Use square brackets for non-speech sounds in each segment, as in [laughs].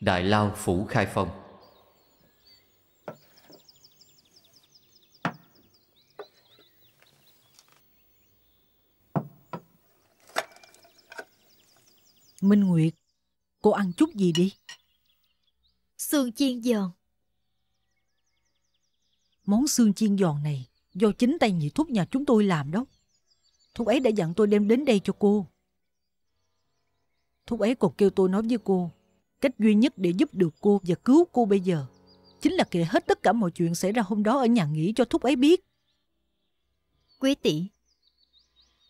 Đại Lao Phủ Khai Phong Minh Nguyệt, cô ăn chút gì đi? Xương chiên giòn. Món xương chiên giòn này do chính tay nhị thúc nhà chúng tôi làm đó. Thúc ấy đã dặn tôi đem đến đây cho cô. Thúc ấy còn kêu tôi nói với cô cách duy nhất để giúp được cô và cứu cô bây giờ chính là kể hết tất cả mọi chuyện xảy ra hôm đó ở nhà nghỉ cho thúc ấy biết. Quý tỷ,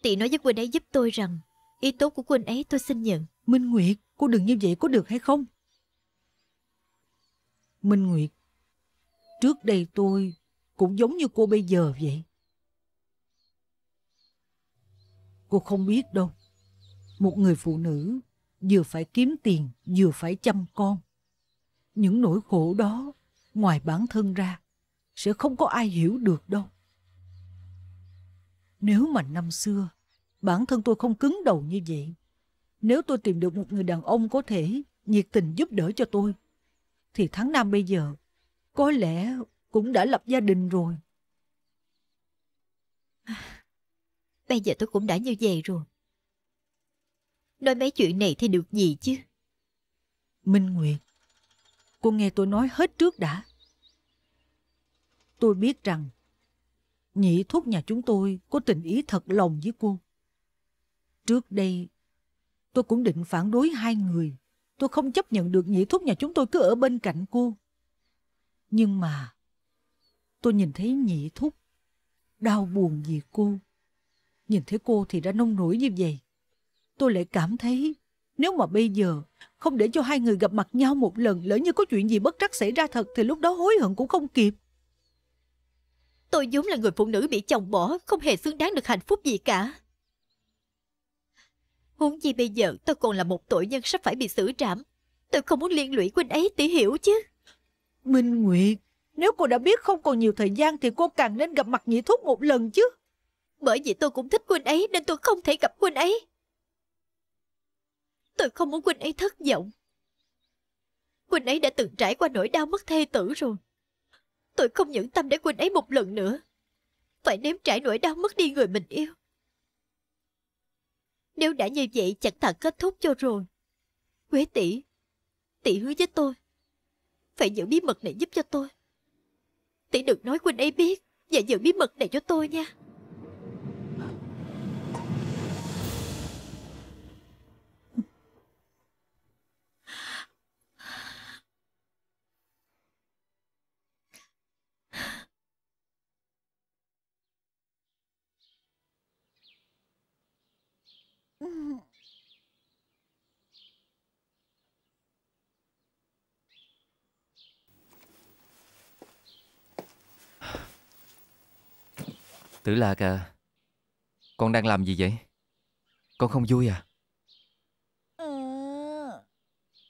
tỷ nói với Quỳnh ấy giúp tôi rằng ý tốt của Quỳnh ấy tôi xin nhận. Minh Nguyệt, cô đừng như vậy có được hay không? Minh Nguyệt, trước đây tôi cũng giống như cô bây giờ vậy. Cô không biết đâu, một người phụ nữ vừa phải kiếm tiền, vừa phải chăm con. Những nỗi khổ đó, ngoài bản thân ra, sẽ không có ai hiểu được đâu. Nếu mà năm xưa, bản thân tôi không cứng đầu như vậy, nếu tôi tìm được một người đàn ông có thể nhiệt tình giúp đỡ cho tôi, thì tháng năm bây giờ, có lẽ cũng đã lập gia đình rồi. [sighs] Bây giờ tôi cũng đã như vậy rồi. Nói mấy chuyện này thì được gì chứ? Minh Nguyệt, cô nghe tôi nói hết trước đã. Tôi biết rằng nhị thúc nhà chúng tôi có tình ý thật lòng với cô. Trước đây, tôi cũng định phản đối hai người. Tôi không chấp nhận được nhị thúc nhà chúng tôi cứ ở bên cạnh cô. Nhưng mà, tôi nhìn thấy nhị thúc, đau buồn vì cô. Nhìn thấy cô thì đã nông nổi như vậy tôi lại cảm thấy nếu mà bây giờ không để cho hai người gặp mặt nhau một lần lỡ như có chuyện gì bất trắc xảy ra thật thì lúc đó hối hận cũng không kịp. Tôi vốn là người phụ nữ bị chồng bỏ, không hề xứng đáng được hạnh phúc gì cả. Huống chi bây giờ tôi còn là một tội nhân sắp phải bị xử trảm. Tôi không muốn liên lụy Quynh ấy tỉ hiểu chứ. Minh Nguyệt, nếu cô đã biết không còn nhiều thời gian thì cô càng nên gặp mặt nhị thúc một lần chứ. Bởi vì tôi cũng thích Quynh ấy nên tôi không thể gặp Quynh ấy. Tôi không muốn Quỳnh ấy thất vọng. Quỳnh ấy đã từng trải qua nỗi đau mất thê tử rồi. Tôi không nhẫn tâm để Quỳnh ấy một lần nữa. Phải nếm trải nỗi đau mất đi người mình yêu. Nếu đã như vậy chẳng thà kết thúc cho rồi. Quế tỷ, tỷ hứa với tôi. Phải giữ bí mật này giúp cho tôi. Tỷ đừng nói Quỳnh ấy biết và giữ bí mật này cho tôi nha. [laughs] Tử Lạc à Con đang làm gì vậy Con không vui à ừ.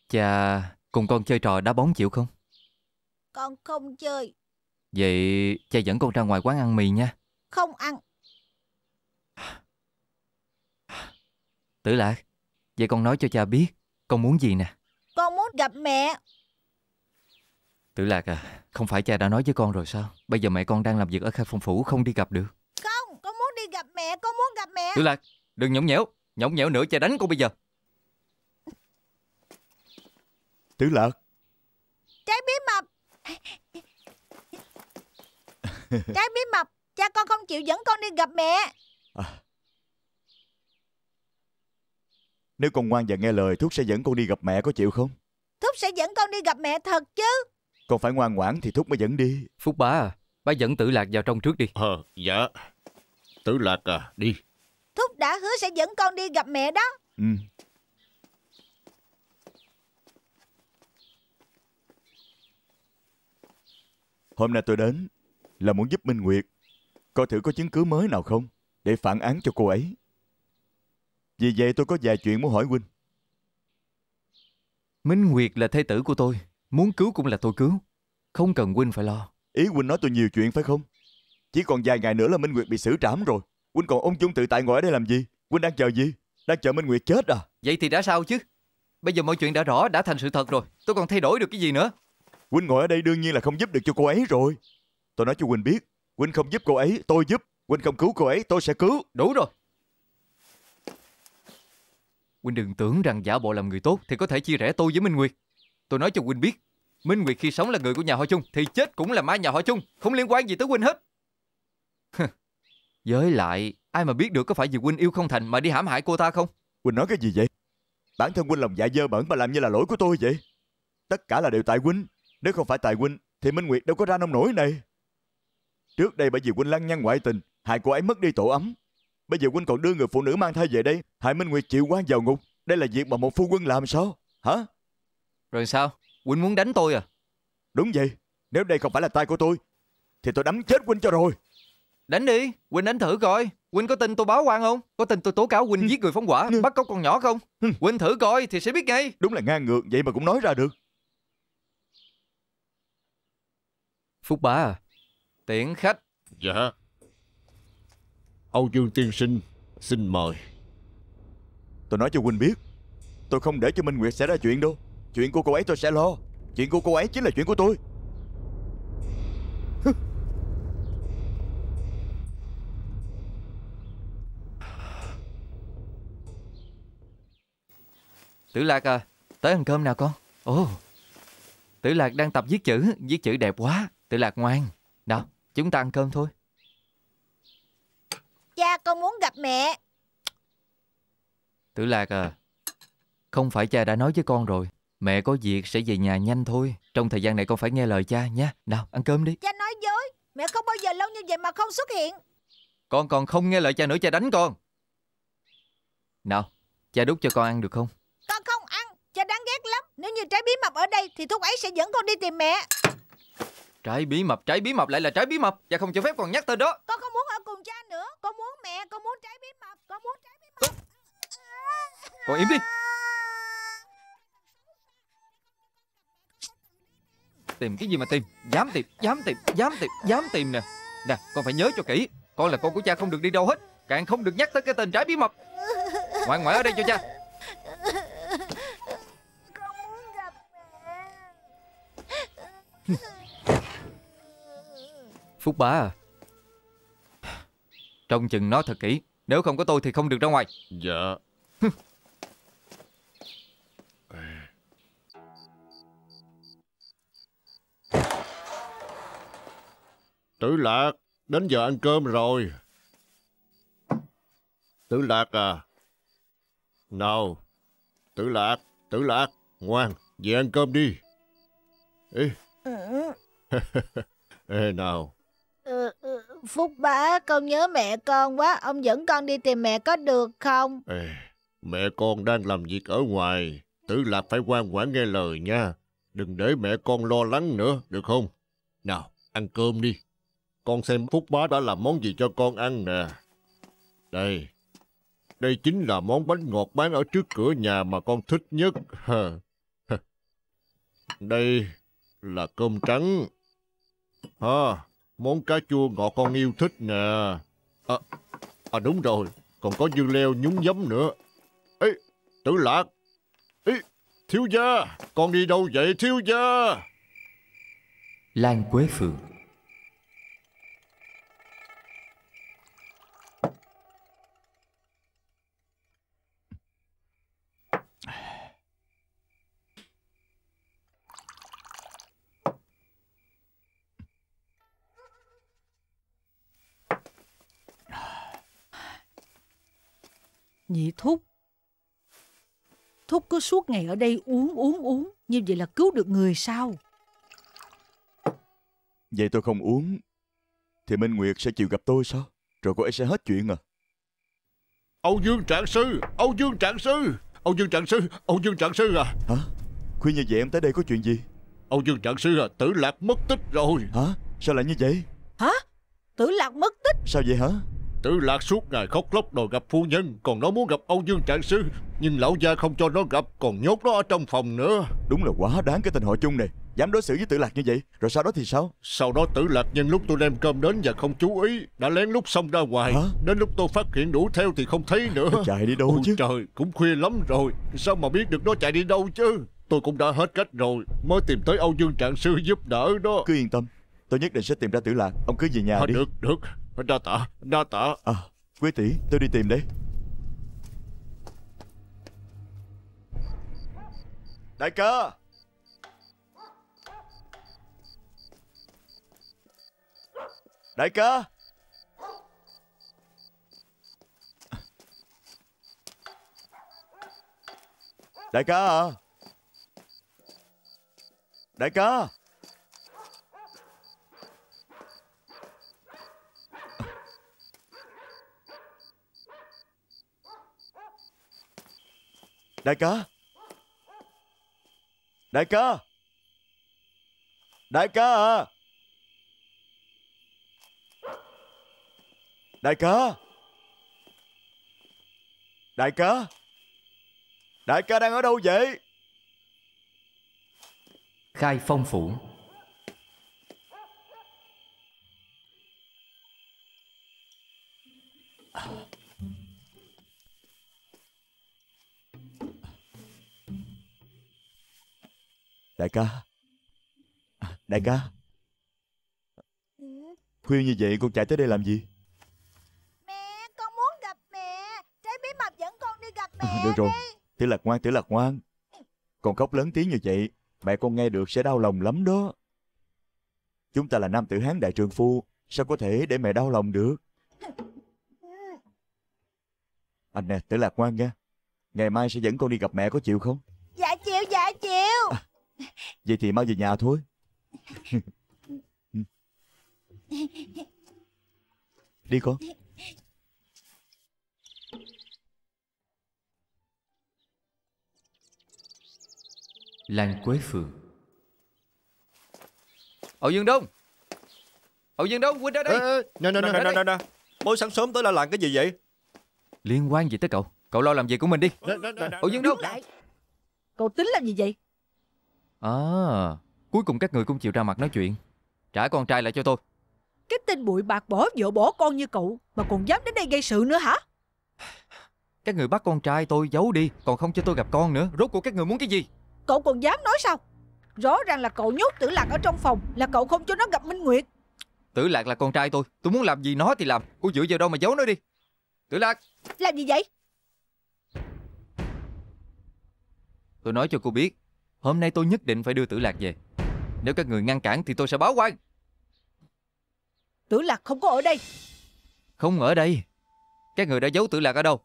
Cha Cùng con chơi trò đá bóng chịu không Con không chơi Vậy cha dẫn con ra ngoài quán ăn mì nha Không ăn Tử Lạc, vậy con nói cho cha biết con muốn gì nè. Con muốn gặp mẹ. Tử Lạc à, không phải cha đã nói với con rồi sao? Bây giờ mẹ con đang làm việc ở Khai Phong Phủ không đi gặp được. Không, con muốn đi gặp mẹ, con muốn gặp mẹ. Tử Lạc, đừng nhõng nhẽo, nhõng nhẽo nữa cha đánh con bây giờ. Tử Lạc. Trái bí mập. [laughs] Trái bí mập, cha con không chịu dẫn con đi gặp mẹ. À. Nếu con ngoan và nghe lời, Thúc sẽ dẫn con đi gặp mẹ, có chịu không? Thúc sẽ dẫn con đi gặp mẹ thật chứ? Con phải ngoan ngoãn thì Thúc mới dẫn đi. Phúc bá à, bá dẫn Tử Lạc vào trong trước đi. Ờ, dạ. Tử Lạc à, đi. Thúc đã hứa sẽ dẫn con đi gặp mẹ đó. Ừ. Hôm nay tôi đến là muốn giúp Minh Nguyệt. Coi thử có chứng cứ mới nào không để phản án cho cô ấy. Vì vậy tôi có vài chuyện muốn hỏi huynh. Minh Nguyệt là thê tử của tôi. Muốn cứu cũng là tôi cứu. Không cần huynh phải lo. Ý huynh nói tôi nhiều chuyện phải không? Chỉ còn vài ngày nữa là Minh Nguyệt bị xử trảm rồi. Huynh còn ung dung tự tại ngồi ở đây làm gì? Huynh đang chờ gì? Đang chờ Minh Nguyệt chết à? Vậy thì đã sao chứ? Bây giờ mọi chuyện đã rõ, đã thành sự thật rồi. Tôi còn thay đổi được cái gì nữa? Huynh ngồi ở đây đương nhiên là không giúp được cho cô ấy rồi. Tôi nói cho Huynh biết, Huynh không giúp cô ấy, tôi giúp. Huynh không cứu cô ấy, tôi sẽ cứu. Đủ rồi, Huynh đừng tưởng rằng giả bộ làm người tốt Thì có thể chia rẽ tôi với Minh Nguyệt Tôi nói cho Huynh biết Minh Nguyệt khi sống là người của nhà họ chung Thì chết cũng là má nhà họ chung Không liên quan gì tới Huynh hết Với lại Ai mà biết được có phải vì Huynh yêu không thành Mà đi hãm hại cô ta không Huynh nói cái gì vậy Bản thân Huynh lòng dạ dơ bẩn Mà làm như là lỗi của tôi vậy Tất cả là đều tại Huynh Nếu không phải tại Huynh Thì Minh Nguyệt đâu có ra nông nổi này Trước đây bởi vì Huynh lăng nhăng ngoại tình Hại cô ấy mất đi tổ ấm Bây giờ huynh còn đưa người phụ nữ mang thai về đây Hại Minh Nguyệt chịu quan vào ngục Đây là việc mà một phu quân làm sao Hả Rồi sao Huynh muốn đánh tôi à Đúng vậy Nếu đây không phải là tay của tôi Thì tôi đấm chết huynh cho rồi Đánh đi Huynh đánh thử coi Huynh có tin tôi báo quan không Có tin tôi tố cáo Huynh ừ. giết người phóng quả ừ. Bắt cóc con nhỏ không ừ. Huynh thử coi thì sẽ biết ngay Đúng là ngang ngược vậy mà cũng nói ra được Phúc bá à Tiễn khách Dạ Âu Dương Tiên Sinh xin mời Tôi nói cho Huynh biết Tôi không để cho Minh Nguyệt xảy ra chuyện đâu Chuyện của cô ấy tôi sẽ lo Chuyện của cô ấy chính là chuyện của tôi Tử Lạc à Tới ăn cơm nào con Ồ Tử Lạc đang tập viết chữ Viết chữ đẹp quá Tử Lạc ngoan Nào chúng ta ăn cơm thôi Cha con muốn gặp mẹ Tử Lạc à Không phải cha đã nói với con rồi Mẹ có việc sẽ về nhà nhanh thôi Trong thời gian này con phải nghe lời cha nha Nào ăn cơm đi Cha nói dối Mẹ không bao giờ lâu như vậy mà không xuất hiện Con còn không nghe lời cha nữa cha đánh con Nào Cha đút cho con ăn được không Con không ăn Cha đáng ghét lắm Nếu như trái bí mật ở đây Thì thúc ấy sẽ dẫn con đi tìm mẹ Trái bí mật, trái bí mật lại là trái bí mật cha không cho phép còn nhắc tên đó Con không muốn ở cùng cha nữa Con muốn mẹ, con muốn trái bí mật Con muốn trái bí mật Con im đi Tìm cái gì mà tìm Dám tìm, dám tìm, dám tìm, dám tìm nè Nè, con phải nhớ cho kỹ Con là con của cha không được đi đâu hết Càng không được nhắc tới cái tên trái bí mật Ngoại ngoại ở đây cho cha Con muốn gặp mẹ [laughs] Phúc bá à Trông chừng nó thật kỹ Nếu không có tôi thì không được ra ngoài Dạ [laughs] Tử Lạc Đến giờ ăn cơm rồi Tử Lạc à Nào Tử Lạc Tử Lạc Ngoan Về ăn cơm đi Ê ừ. [laughs] Ê nào Ờ, ờ, Phúc bá, con nhớ mẹ con quá, ông dẫn con đi tìm mẹ có được không? Ê, mẹ con đang làm việc ở ngoài, Tử Lạc phải ngoan ngoãn nghe lời nha. Đừng để mẹ con lo lắng nữa, được không? Nào, ăn cơm đi. Con xem Phúc bá đã làm món gì cho con ăn nè. Đây, đây chính là món bánh ngọt bán ở trước cửa nhà mà con thích nhất. [laughs] Đây là cơm trắng. Ha, à, Món cá chua ngọt con yêu thích nè. À, à đúng rồi, còn có dưa leo nhúng giấm nữa. Ê, tử lạc. Ê, thiếu gia, con đi đâu vậy thiếu gia? Lan Quế Phượng Nhị thúc Thúc cứ suốt ngày ở đây uống uống uống Như vậy là cứu được người sao Vậy tôi không uống Thì Minh Nguyệt sẽ chịu gặp tôi sao Rồi cô ấy sẽ hết chuyện à Âu Dương Trạng Sư Âu Dương Trạng Sư Âu Dương Trạng Sư Âu Dương Trạng Sư à Hả Khuya như vậy em tới đây có chuyện gì Âu Dương Trạng Sư à Tử Lạc mất tích rồi Hả Sao lại như vậy Hả Tử Lạc mất tích Sao vậy hả Tử lạc suốt ngày khóc lóc đòi gặp phu nhân Còn nó muốn gặp Âu Dương Trạng Sư Nhưng lão gia không cho nó gặp Còn nhốt nó ở trong phòng nữa Đúng là quá đáng cái tình hội chung này Dám đối xử với tử lạc như vậy Rồi sau đó thì sao Sau đó tử lạc nhân lúc tôi đem cơm đến và không chú ý Đã lén lút xong ra ngoài Hả? Đến lúc tôi phát hiện đuổi theo thì không thấy nữa nó [laughs] Chạy đi đâu Ôi chứ Trời cũng khuya lắm rồi Sao mà biết được nó chạy đi đâu chứ Tôi cũng đã hết cách rồi Mới tìm tới Âu Dương Trạng Sư giúp đỡ đó Cứ yên tâm Tôi nhất định sẽ tìm ra tử lạc Ông cứ về nhà à, đi Được được Đa tạ, đa tạ À, Quế tỷ, tôi đi tìm đây Đại ca Đại ca Đại ca à Đại ca Đại ca Đại ca Đại ca à Đại ca Đại ca Đại ca đang ở đâu vậy Khai phong phủ Đại ca à, Đại ca Khuya như vậy con chạy tới đây làm gì Mẹ con muốn gặp mẹ Trái bí mật dẫn con đi gặp ờ, mẹ à, Được rồi đi. Tiểu lạc ngoan tiểu lạc ngoan Con khóc lớn tiếng như vậy Mẹ con nghe được sẽ đau lòng lắm đó Chúng ta là nam tử hán đại trường phu Sao có thể để mẹ đau lòng được Anh nè, tử lạc ngoan nha Ngày mai sẽ dẫn con đi gặp mẹ có chịu không Vậy thì mau về nhà thôi [laughs] Đi con Lan Quế Phường Ậu Dương Đông Ậu Dương Đông, Huynh ra đây Nè, nè, nè, nè, nè Mới sáng sớm tới là làm cái gì vậy Liên quan gì tới cậu Cậu lo làm việc của mình đi Ậu Dương Đông Cậu tính làm gì vậy À, cuối cùng các người cũng chịu ra mặt nói chuyện. Trả con trai lại cho tôi. Cái tên bụi bạc bỏ vợ bỏ con như cậu mà còn dám đến đây gây sự nữa hả? Các người bắt con trai tôi giấu đi Còn không cho tôi gặp con nữa Rốt cuộc các người muốn cái gì Cậu còn dám nói sao Rõ ràng là cậu nhốt tử lạc ở trong phòng Là cậu không cho nó gặp Minh Nguyệt Tử lạc là con trai tôi Tôi muốn làm gì nó thì làm Cô dựa vào đâu mà giấu nó đi Tử lạc Làm gì vậy Tôi nói cho cô biết Hôm nay tôi nhất định phải đưa tử lạc về Nếu các người ngăn cản thì tôi sẽ báo quan Tử lạc không có ở đây Không ở đây Các người đã giấu tử lạc ở đâu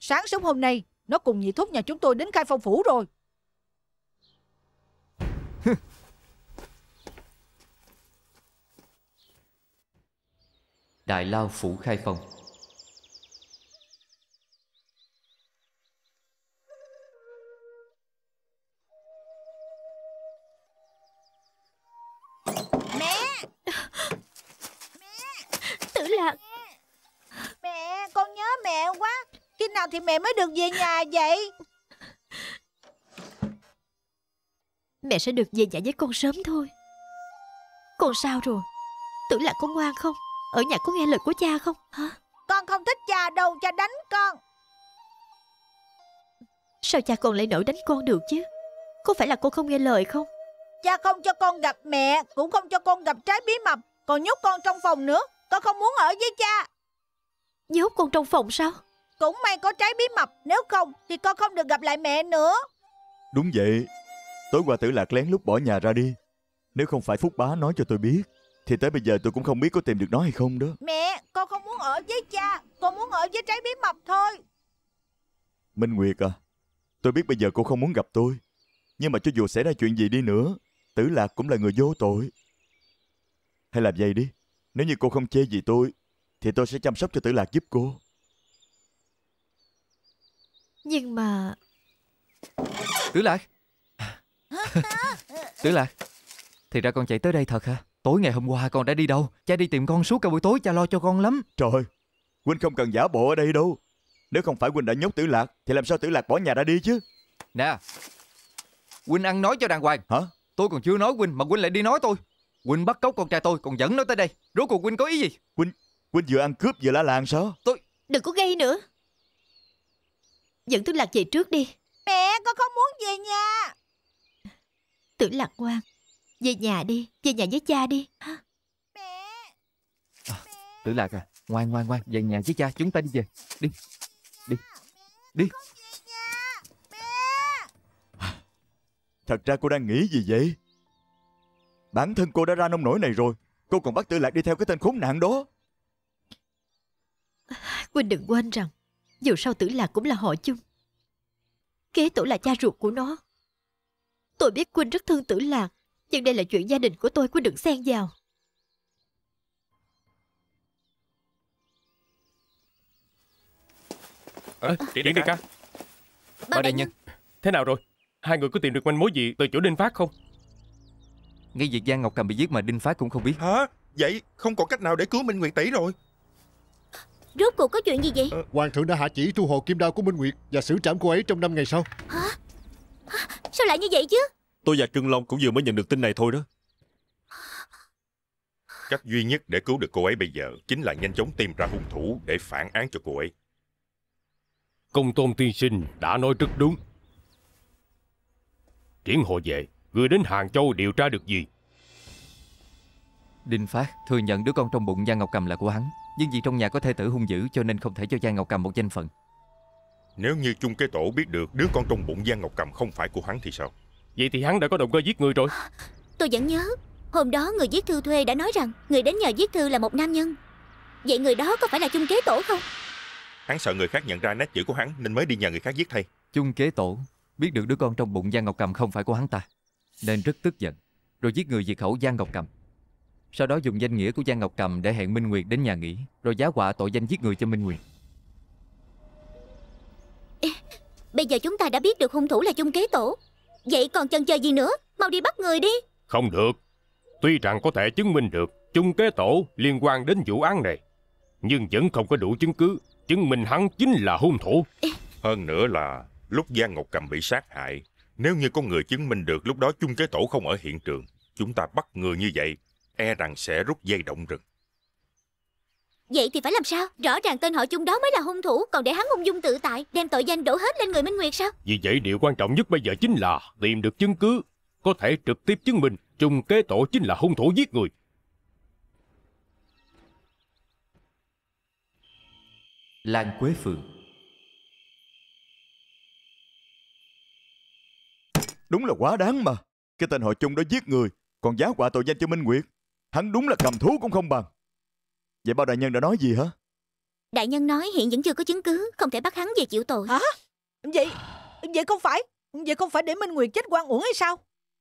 Sáng sớm hôm nay Nó cùng nhị thúc nhà chúng tôi đến khai phong phủ rồi Đại Lao Phủ Khai Phong nào thì mẹ mới được về nhà vậy Mẹ sẽ được về nhà với con sớm thôi Con sao rồi Tưởng là con ngoan không Ở nhà có nghe lời của cha không hả Con không thích cha đâu cha đánh con Sao cha con lại nổi đánh con được chứ Có phải là con không nghe lời không Cha không cho con gặp mẹ Cũng không cho con gặp trái bí mật Còn nhốt con trong phòng nữa Con không muốn ở với cha Nhốt con trong phòng sao cũng may có trái bí mật Nếu không thì con không được gặp lại mẹ nữa Đúng vậy Tối qua tử lạc lén lúc bỏ nhà ra đi Nếu không phải Phúc Bá nói cho tôi biết Thì tới bây giờ tôi cũng không biết có tìm được nó hay không đó Mẹ con không muốn ở với cha Con muốn ở với trái bí mật thôi Minh Nguyệt à Tôi biết bây giờ cô không muốn gặp tôi Nhưng mà cho dù xảy ra chuyện gì đi nữa Tử Lạc cũng là người vô tội Hay làm vậy đi Nếu như cô không chê gì tôi Thì tôi sẽ chăm sóc cho Tử Lạc giúp cô nhưng mà Tử Lạc [laughs] Tử Lạc Thì ra con chạy tới đây thật hả Tối ngày hôm qua con đã đi đâu Cha đi tìm con suốt cả buổi tối cha lo cho con lắm Trời ơi Huynh không cần giả bộ ở đây đâu Nếu không phải Huynh đã nhốt Tử Lạc Thì làm sao Tử Lạc bỏ nhà ra đi chứ Nè Huynh ăn nói cho đàng hoàng Hả Tôi còn chưa nói Huynh mà Huynh lại đi nói tôi Huynh bắt cóc con trai tôi còn dẫn nó tới đây Rốt cuộc Huynh có ý gì Huynh Huynh vừa ăn cướp vừa la làng sao Tôi Đừng có gây nữa Dẫn Tử Lạc về trước đi Mẹ con không muốn về nhà Tử Lạc ngoan Về nhà đi Về nhà với cha đi Mẹ, Mẹ. À, Tử Lạc à Ngoan ngoan ngoan Về nhà với cha Chúng ta đi về Đi Đi Đi à, Thật ra cô đang nghĩ gì vậy Bản thân cô đã ra nông nổi này rồi Cô còn bắt Tử Lạc đi theo cái tên khốn nạn đó Quỳnh đừng quên rằng dù sao tử lạc cũng là họ chung. Kế tổ là cha ruột của nó. Tôi biết Quynh rất thương tử lạc, nhưng đây là chuyện gia đình của tôi, Quynh đừng xen vào. Ờ, à, ờ, đi đại ca. Ba, ba đại nhân. Thế nào rồi? Hai người có tìm được manh mối gì từ chỗ Đinh Phát không? Ngay việc Giang Ngọc Cầm bị giết mà Đinh Phát cũng không biết. Hả? Vậy không còn cách nào để cứu Minh Nguyệt Tỷ rồi. Rốt cuộc có chuyện gì vậy ờ, Hoàng thượng đã hạ chỉ thu hồi kim đao của Minh Nguyệt Và xử trảm cô ấy trong năm ngày sau Hả? Sao lại như vậy chứ Tôi và Trương Long cũng vừa mới nhận được tin này thôi đó Cách duy nhất để cứu được cô ấy bây giờ Chính là nhanh chóng tìm ra hung thủ Để phản án cho cô ấy Công tôn tiên sinh đã nói rất đúng Triển hộ vệ Người đến Hàng Châu điều tra được gì Đinh Phát thừa nhận đứa con trong bụng Giang Ngọc Cầm là của hắn nhưng vì trong nhà có thể tử hung dữ Cho nên không thể cho Giang Ngọc Cầm một danh phận Nếu như chung cái tổ biết được Đứa con trong bụng Giang Ngọc Cầm không phải của hắn thì sao Vậy thì hắn đã có động cơ giết người rồi Tôi vẫn nhớ Hôm đó người viết thư thuê đã nói rằng Người đến nhờ viết thư là một nam nhân Vậy người đó có phải là chung kế tổ không Hắn sợ người khác nhận ra nét chữ của hắn Nên mới đi nhờ người khác giết thay Chung kế tổ biết được đứa con trong bụng Giang Ngọc Cầm không phải của hắn ta Nên rất tức giận Rồi giết người diệt khẩu Giang Ngọc Cầm sau đó dùng danh nghĩa của Giang Ngọc Cầm để hẹn Minh Nguyệt đến nhà nghỉ Rồi giá họa tội danh giết người cho Minh Nguyệt Bây giờ chúng ta đã biết được hung thủ là chung kế tổ Vậy còn chần chờ gì nữa Mau đi bắt người đi Không được Tuy rằng có thể chứng minh được chung kế tổ liên quan đến vụ án này Nhưng vẫn không có đủ chứng cứ Chứng minh hắn chính là hung thủ Hơn nữa là lúc Giang Ngọc Cầm bị sát hại Nếu như có người chứng minh được lúc đó chung kế tổ không ở hiện trường Chúng ta bắt người như vậy e rằng sẽ rút dây động rừng. Vậy thì phải làm sao? Rõ ràng tên họ chung đó mới là hung thủ Còn để hắn ung dung tự tại Đem tội danh đổ hết lên người Minh Nguyệt sao? Vì vậy điều quan trọng nhất bây giờ chính là Tìm được chứng cứ Có thể trực tiếp chứng minh Trung kế tổ chính là hung thủ giết người Lan Quế Phượng Đúng là quá đáng mà Cái tên họ chung đó giết người Còn giá quả tội danh cho Minh Nguyệt Hắn đúng là cầm thú cũng không bằng Vậy bao đại nhân đã nói gì hả Đại nhân nói hiện vẫn chưa có chứng cứ Không thể bắt hắn về chịu tội Hả Vậy Vậy không phải Vậy không phải để Minh Nguyệt chết quan uổng hay sao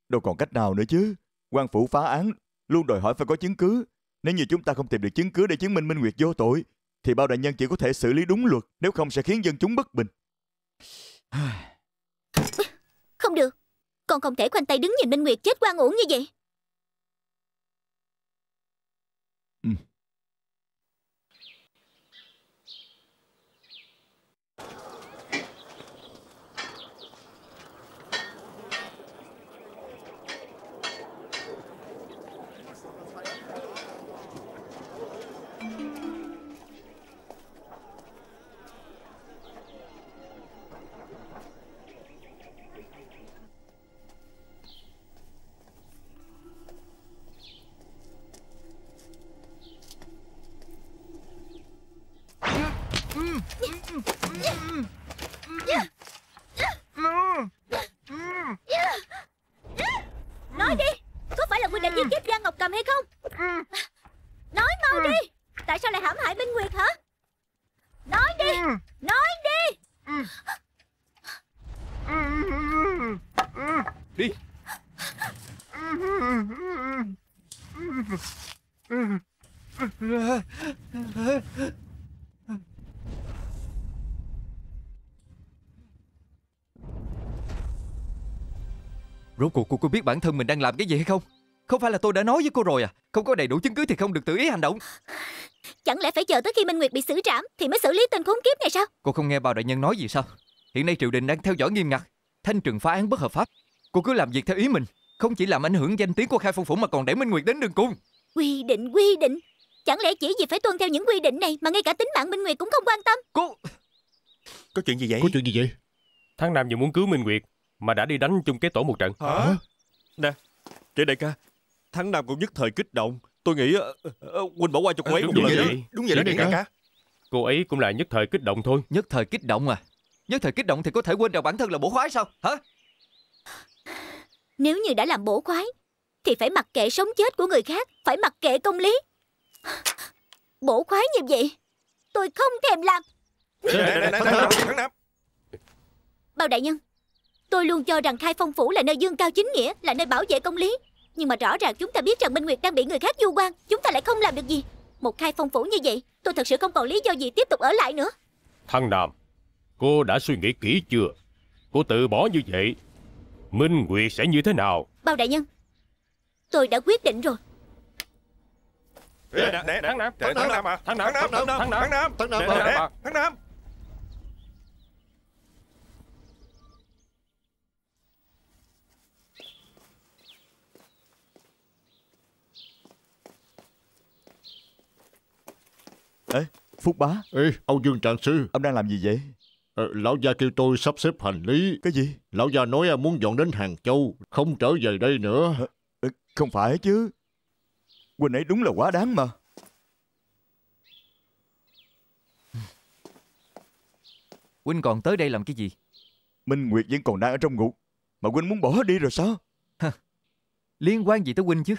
Đâu còn cách nào nữa chứ quan phủ phá án Luôn đòi hỏi phải có chứng cứ Nếu như chúng ta không tìm được chứng cứ để chứng minh Minh Nguyệt vô tội Thì bao đại nhân chỉ có thể xử lý đúng luật Nếu không sẽ khiến dân chúng bất bình Không được Con không thể khoanh tay đứng nhìn Minh Nguyệt chết quan uổng như vậy bản thân mình đang làm cái gì hay không Không phải là tôi đã nói với cô rồi à Không có đầy đủ chứng cứ thì không được tự ý hành động Chẳng lẽ phải chờ tới khi Minh Nguyệt bị xử trảm Thì mới xử lý tên khốn kiếp này sao Cô không nghe bà đại nhân nói gì sao Hiện nay triều đình đang theo dõi nghiêm ngặt Thanh trừng phá án bất hợp pháp Cô cứ làm việc theo ý mình Không chỉ làm ảnh hưởng danh tiếng của Khai Phong Phủ Mà còn để Minh Nguyệt đến đường cung. Quy định quy định Chẳng lẽ chỉ vì phải tuân theo những quy định này Mà ngay cả tính mạng Minh Nguyệt cũng không quan tâm Cô Có chuyện gì vậy Có chuyện gì vậy Thằng Nam vừa muốn cứu Minh Nguyệt Mà đã đi đánh chung kế tổ một trận Hả Nè, Trịnh đại ca, Thắng Nam cũng nhất thời kích động. Tôi nghĩ uh, Quỳnh bỏ qua cho cô ờ, ấy à, đúng một vậy Vậy. Đúng vậy đó, đại ca. ca. Cô ấy cũng là nhất thời kích động thôi. Nhất thời kích động à? Nhất thời kích động thì có thể quên rằng bản thân là bổ khoái sao? Hả? Nếu như đã làm bổ khoái, thì phải mặc kệ sống chết của người khác, phải mặc kệ công lý. Bổ khoái như vậy, tôi không thèm làm. Thắng Nam. Bao đại nhân, Tôi luôn cho rằng Khai Phong Phủ là nơi dương cao chính nghĩa Là nơi bảo vệ công lý Nhưng mà rõ ràng chúng ta biết rằng Minh Nguyệt đang bị người khác du quan Chúng ta lại không làm được gì Một Khai Phong Phủ như vậy Tôi thật sự không còn lý do gì tiếp tục ở lại nữa Thăng Nam Cô đã suy nghĩ kỹ chưa Cô tự bỏ như vậy Minh Nguyệt sẽ như thế nào Bao đại nhân Tôi đã quyết định rồi Tháng Nam Tháng Nam Tháng Nam Tháng Nam Tháng Nam Tháng Nam Tháng Nam Tháng Nam Ê, Phúc Bá Ê, Âu Dương Trạng Sư Ông đang làm gì vậy? Ờ, lão gia kêu tôi sắp xếp hành lý Cái gì? Lão gia nói à, muốn dọn đến Hàng Châu Không trở về đây nữa ờ, Không phải chứ Quỳnh ấy đúng là quá đáng mà Huynh còn tới đây làm cái gì? Minh Nguyệt vẫn còn đang ở trong ngục Mà Huynh muốn bỏ đi rồi sao? liên quan gì tới Huynh chứ?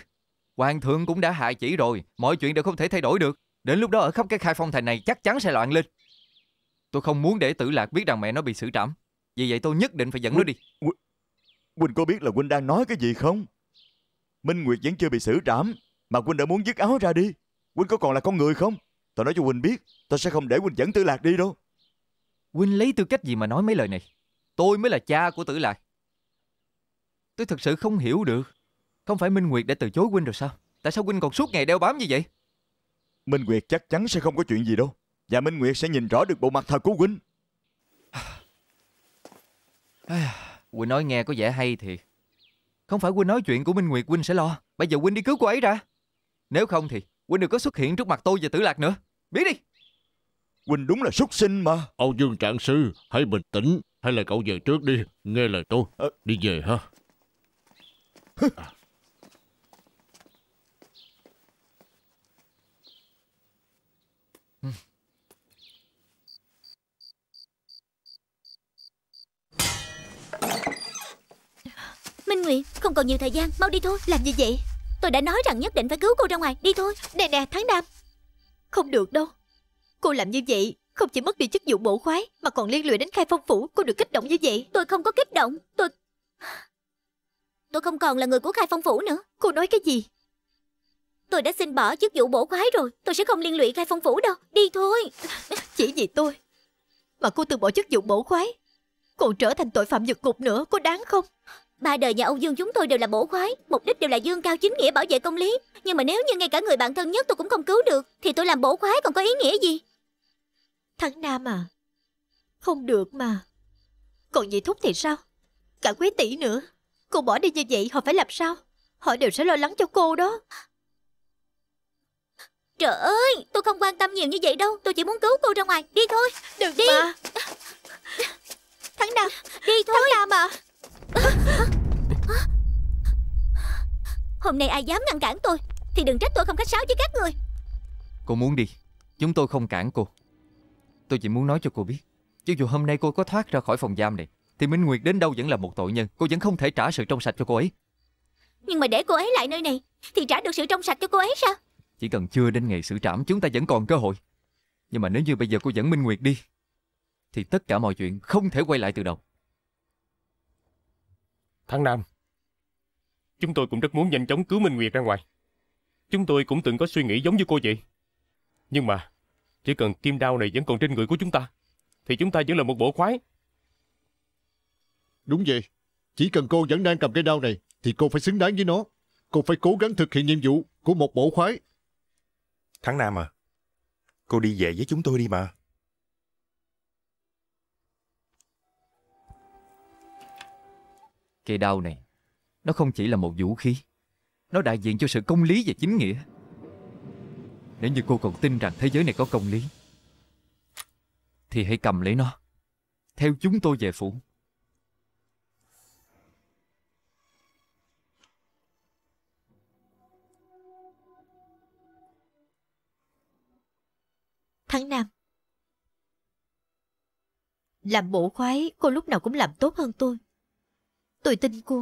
Hoàng thượng cũng đã hạ chỉ rồi Mọi chuyện đều không thể thay đổi được Đến lúc đó ở khắp cái khai phong thành này chắc chắn sẽ loạn lên Tôi không muốn để tử lạc biết rằng mẹ nó bị xử trảm Vì vậy tôi nhất định phải dẫn Quỳnh, nó đi Quỳnh, Quỳnh có biết là Quỳnh đang nói cái gì không? Minh Nguyệt vẫn chưa bị xử trảm Mà Quỳnh đã muốn dứt áo ra đi Quỳnh có còn là con người không? Tao nói cho Quỳnh biết tôi sẽ không để Quỳnh dẫn tử lạc đi đâu Quỳnh lấy tư cách gì mà nói mấy lời này Tôi mới là cha của tử lạc Tôi thật sự không hiểu được Không phải Minh Nguyệt đã từ chối Quỳnh rồi sao Tại sao Quỳnh còn suốt ngày đeo bám như vậy Minh Nguyệt chắc chắn sẽ không có chuyện gì đâu. Và Minh Nguyệt sẽ nhìn rõ được bộ mặt thật của Quỳnh. Quỳnh nói nghe có vẻ hay thì Không phải Quỳnh nói chuyện của Minh Nguyệt Quỳnh sẽ lo. Bây giờ Quỳnh đi cứu cô ấy ra. Nếu không thì Quỳnh đừng có xuất hiện trước mặt tôi và Tử Lạc nữa. Biết đi. Quỳnh đúng là súc sinh mà. Âu Dương Trạng Sư, hãy bình tĩnh. Hay là cậu về trước đi. Nghe lời tôi. Ờ. Đi về ha. À. Minh Nguyệt Không còn nhiều thời gian Mau đi thôi Làm gì vậy Tôi đã nói rằng nhất định phải cứu cô ra ngoài Đi thôi Nè nè Thắng Nam Không được đâu Cô làm như vậy Không chỉ mất đi chức vụ bộ khoái Mà còn liên lụy đến khai phong phủ Cô được kích động như vậy Tôi không có kích động Tôi Tôi không còn là người của khai phong phủ nữa Cô nói cái gì Tôi đã xin bỏ chức vụ bổ khoái rồi Tôi sẽ không liên lụy khai phong phủ đâu Đi thôi [laughs] Chỉ vì tôi Mà cô từ bỏ chức vụ bổ khoái Còn trở thành tội phạm giật cục nữa Có đáng không Ba đời nhà ông Dương chúng tôi đều là bổ khoái Mục đích đều là dương cao chính nghĩa bảo vệ công lý Nhưng mà nếu như ngay cả người bạn thân nhất tôi cũng không cứu được Thì tôi làm bổ khoái còn có ý nghĩa gì Thắng Nam à Không được mà Còn vậy Thúc thì sao Cả quý tỷ nữa Cô bỏ đi như vậy họ phải làm sao Họ đều sẽ lo lắng cho cô đó Trời ơi Tôi không quan tâm nhiều như vậy đâu Tôi chỉ muốn cứu cô ra ngoài Đi thôi Đừng đi mà. Thắng Nam Đi thôi Thắng Nam à Hôm nay ai dám ngăn cản tôi Thì đừng trách tôi không khách sáo với các người Cô muốn đi Chúng tôi không cản cô Tôi chỉ muốn nói cho cô biết Cho dù hôm nay cô có thoát ra khỏi phòng giam này Thì Minh Nguyệt đến đâu vẫn là một tội nhân Cô vẫn không thể trả sự trong sạch cho cô ấy Nhưng mà để cô ấy lại nơi này Thì trả được sự trong sạch cho cô ấy sao Chỉ cần chưa đến ngày xử trảm chúng ta vẫn còn cơ hội Nhưng mà nếu như bây giờ cô dẫn Minh Nguyệt đi Thì tất cả mọi chuyện không thể quay lại từ đầu Tháng Nam, Chúng tôi cũng rất muốn nhanh chóng cứu Minh Nguyệt ra ngoài. Chúng tôi cũng từng có suy nghĩ giống như cô vậy. Nhưng mà, chỉ cần kim đao này vẫn còn trên người của chúng ta, thì chúng ta vẫn là một bộ khoái. Đúng vậy. Chỉ cần cô vẫn đang cầm cây đao này, thì cô phải xứng đáng với nó. Cô phải cố gắng thực hiện nhiệm vụ của một bộ khoái. Thắng Nam à, cô đi về với chúng tôi đi mà. Cây đao này Nó không chỉ là một vũ khí Nó đại diện cho sự công lý và chính nghĩa Nếu như cô còn tin rằng thế giới này có công lý Thì hãy cầm lấy nó Theo chúng tôi về phủ thắng Nam Làm bộ khoái cô lúc nào cũng làm tốt hơn tôi Tôi tin cô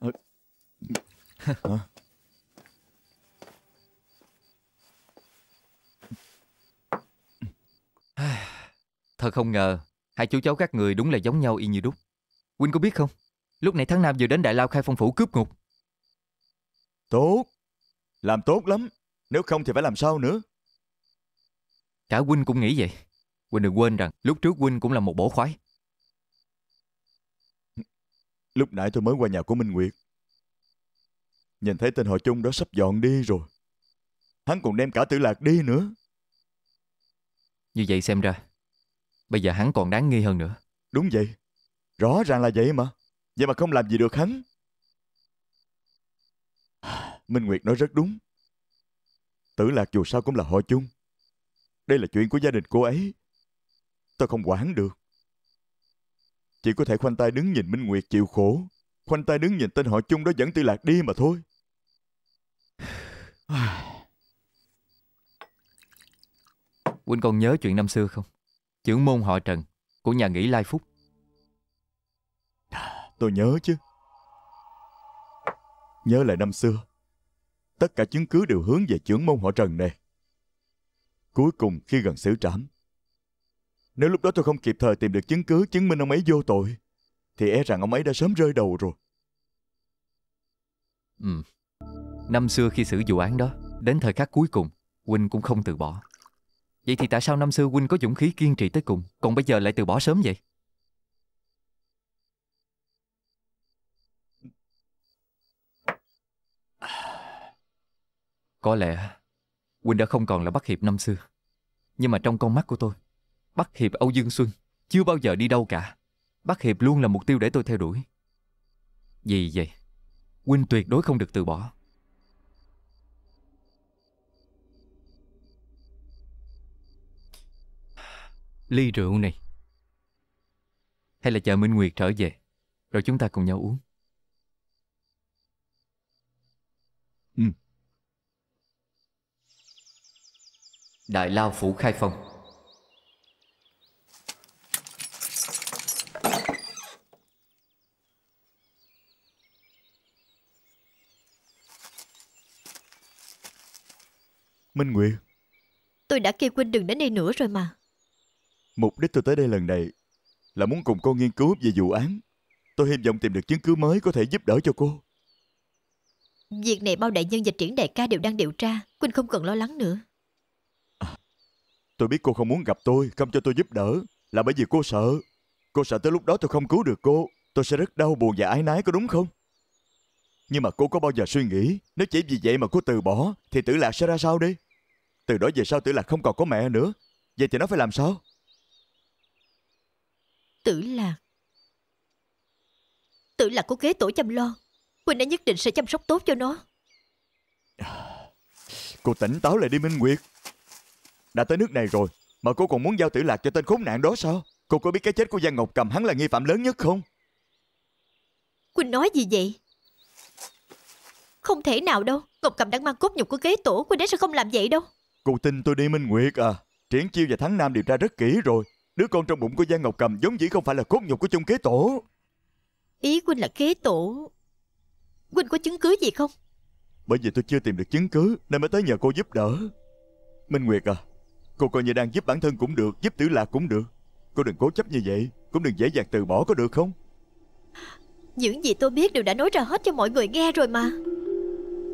Ừ. Hả? [sighs] Thật không ngờ Hai chú cháu các người đúng là giống nhau y như đúc Huynh có biết không Lúc nãy Thắng Nam vừa đến Đại Lao khai phong phủ cướp ngục Tốt Làm tốt lắm Nếu không thì phải làm sao nữa Cả Huynh cũng nghĩ vậy Huynh đừng quên rằng lúc trước Huynh cũng là một bổ khoái Lúc nãy tôi mới qua nhà của Minh Nguyệt. Nhìn thấy tên họ chung đó sắp dọn đi rồi. Hắn còn đem cả tử lạc đi nữa. Như vậy xem ra, bây giờ hắn còn đáng nghi hơn nữa. Đúng vậy. Rõ ràng là vậy mà. Vậy mà không làm gì được hắn. Minh Nguyệt nói rất đúng. Tử lạc dù sao cũng là họ chung. Đây là chuyện của gia đình cô ấy. Tôi không quản được. Chỉ có thể khoanh tay đứng nhìn Minh Nguyệt chịu khổ. Khoanh tay đứng nhìn tên họ chung đó dẫn tư lạc đi mà thôi. [sighs] Huynh còn nhớ chuyện năm xưa không? Chưởng môn họ Trần của nhà nghỉ Lai Phúc. [sighs] Tôi nhớ chứ. Nhớ lại năm xưa. Tất cả chứng cứ đều hướng về chưởng môn họ Trần này. Cuối cùng khi gần xử trảm, nếu lúc đó tôi không kịp thời tìm được chứng cứ chứng minh ông ấy vô tội, thì e rằng ông ấy đã sớm rơi đầu rồi. Ừ. Năm xưa khi xử vụ án đó, đến thời khắc cuối cùng, Huynh cũng không từ bỏ. Vậy thì tại sao năm xưa Huynh có dũng khí kiên trì tới cùng, còn bây giờ lại từ bỏ sớm vậy? Có lẽ Huynh đã không còn là bắt hiệp năm xưa Nhưng mà trong con mắt của tôi Bắc Hiệp Âu Dương Xuân chưa bao giờ đi đâu cả. Bắc Hiệp luôn là mục tiêu để tôi theo đuổi. Gì vậy, Huynh tuyệt đối không được từ bỏ. Ly rượu này. Hay là chờ Minh Nguyệt trở về, rồi chúng ta cùng nhau uống. Ừ. Đại Lao Phủ Khai Phong Minh Nguyệt Tôi đã kêu Quynh đừng đến đây nữa rồi mà Mục đích tôi tới đây lần này Là muốn cùng cô nghiên cứu về vụ án Tôi hy vọng tìm được chứng cứ mới Có thể giúp đỡ cho cô Việc này bao đại nhân và triển đại ca đều đang điều tra Quynh không cần lo lắng nữa à, Tôi biết cô không muốn gặp tôi Không cho tôi giúp đỡ Là bởi vì cô sợ Cô sợ tới lúc đó tôi không cứu được cô Tôi sẽ rất đau buồn và ái nái có đúng không Nhưng mà cô có bao giờ suy nghĩ Nếu chỉ vì vậy mà cô từ bỏ Thì tử lạc sẽ ra sao đi từ đó về sau Tử Lạc không còn có mẹ nữa Vậy thì nó phải làm sao Tử Lạc Tử Lạc có kế tổ chăm lo Quỳnh đã nhất định sẽ chăm sóc tốt cho nó [sighs] Cô tỉnh táo lại đi Minh Nguyệt Đã tới nước này rồi Mà cô còn muốn giao Tử Lạc cho tên khốn nạn đó sao Cô có biết cái chết của Giang Ngọc cầm hắn là nghi phạm lớn nhất không Quỳnh nói gì vậy Không thể nào đâu Ngọc cầm đang mang cốt nhục của kế tổ Quỳnh ấy sẽ không làm vậy đâu Cô tin tôi đi Minh Nguyệt à? Triển chiêu và Thắng Nam điều tra rất kỹ rồi. Đứa con trong bụng của Giang Ngọc Cầm giống dĩ không phải là cốt nhục của chung kế tổ. Ý Quynh là kế tổ. Quynh có chứng cứ gì không? Bởi vì tôi chưa tìm được chứng cứ nên mới tới nhờ cô giúp đỡ. Minh Nguyệt à, cô coi như đang giúp bản thân cũng được, giúp tử lạc cũng được. Cô đừng cố chấp như vậy, cũng đừng dễ dàng từ bỏ có được không? Những gì tôi biết đều đã nói ra hết cho mọi người nghe rồi mà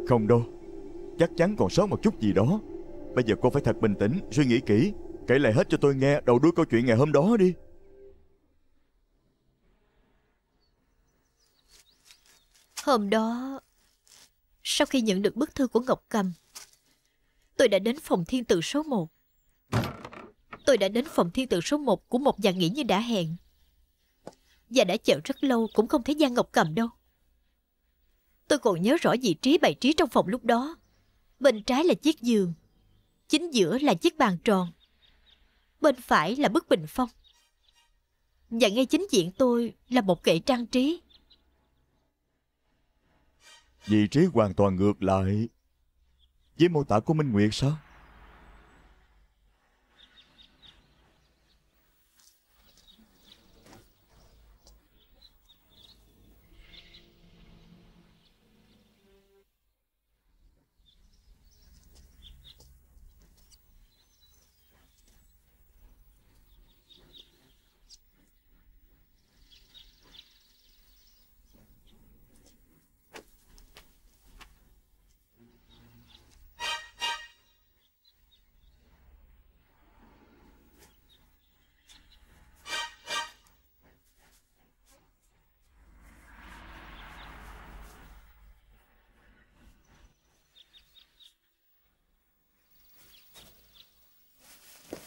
Không đâu Chắc chắn còn sót một chút gì đó Bây giờ cô phải thật bình tĩnh, suy nghĩ kỹ. Kể lại hết cho tôi nghe đầu đuôi câu chuyện ngày hôm đó đi. Hôm đó, sau khi nhận được bức thư của Ngọc Cầm, tôi đã đến phòng thiên tự số 1. Tôi đã đến phòng thiên tự số 1 của một nhà nghỉ như đã hẹn. Và đã chờ rất lâu cũng không thấy Giang Ngọc Cầm đâu. Tôi còn nhớ rõ vị trí bày trí trong phòng lúc đó. Bên trái là chiếc giường, chính giữa là chiếc bàn tròn. Bên phải là bức bình phong. Và ngay chính diện tôi là một kệ trang trí. Vị trí hoàn toàn ngược lại với mô tả của Minh Nguyệt sao?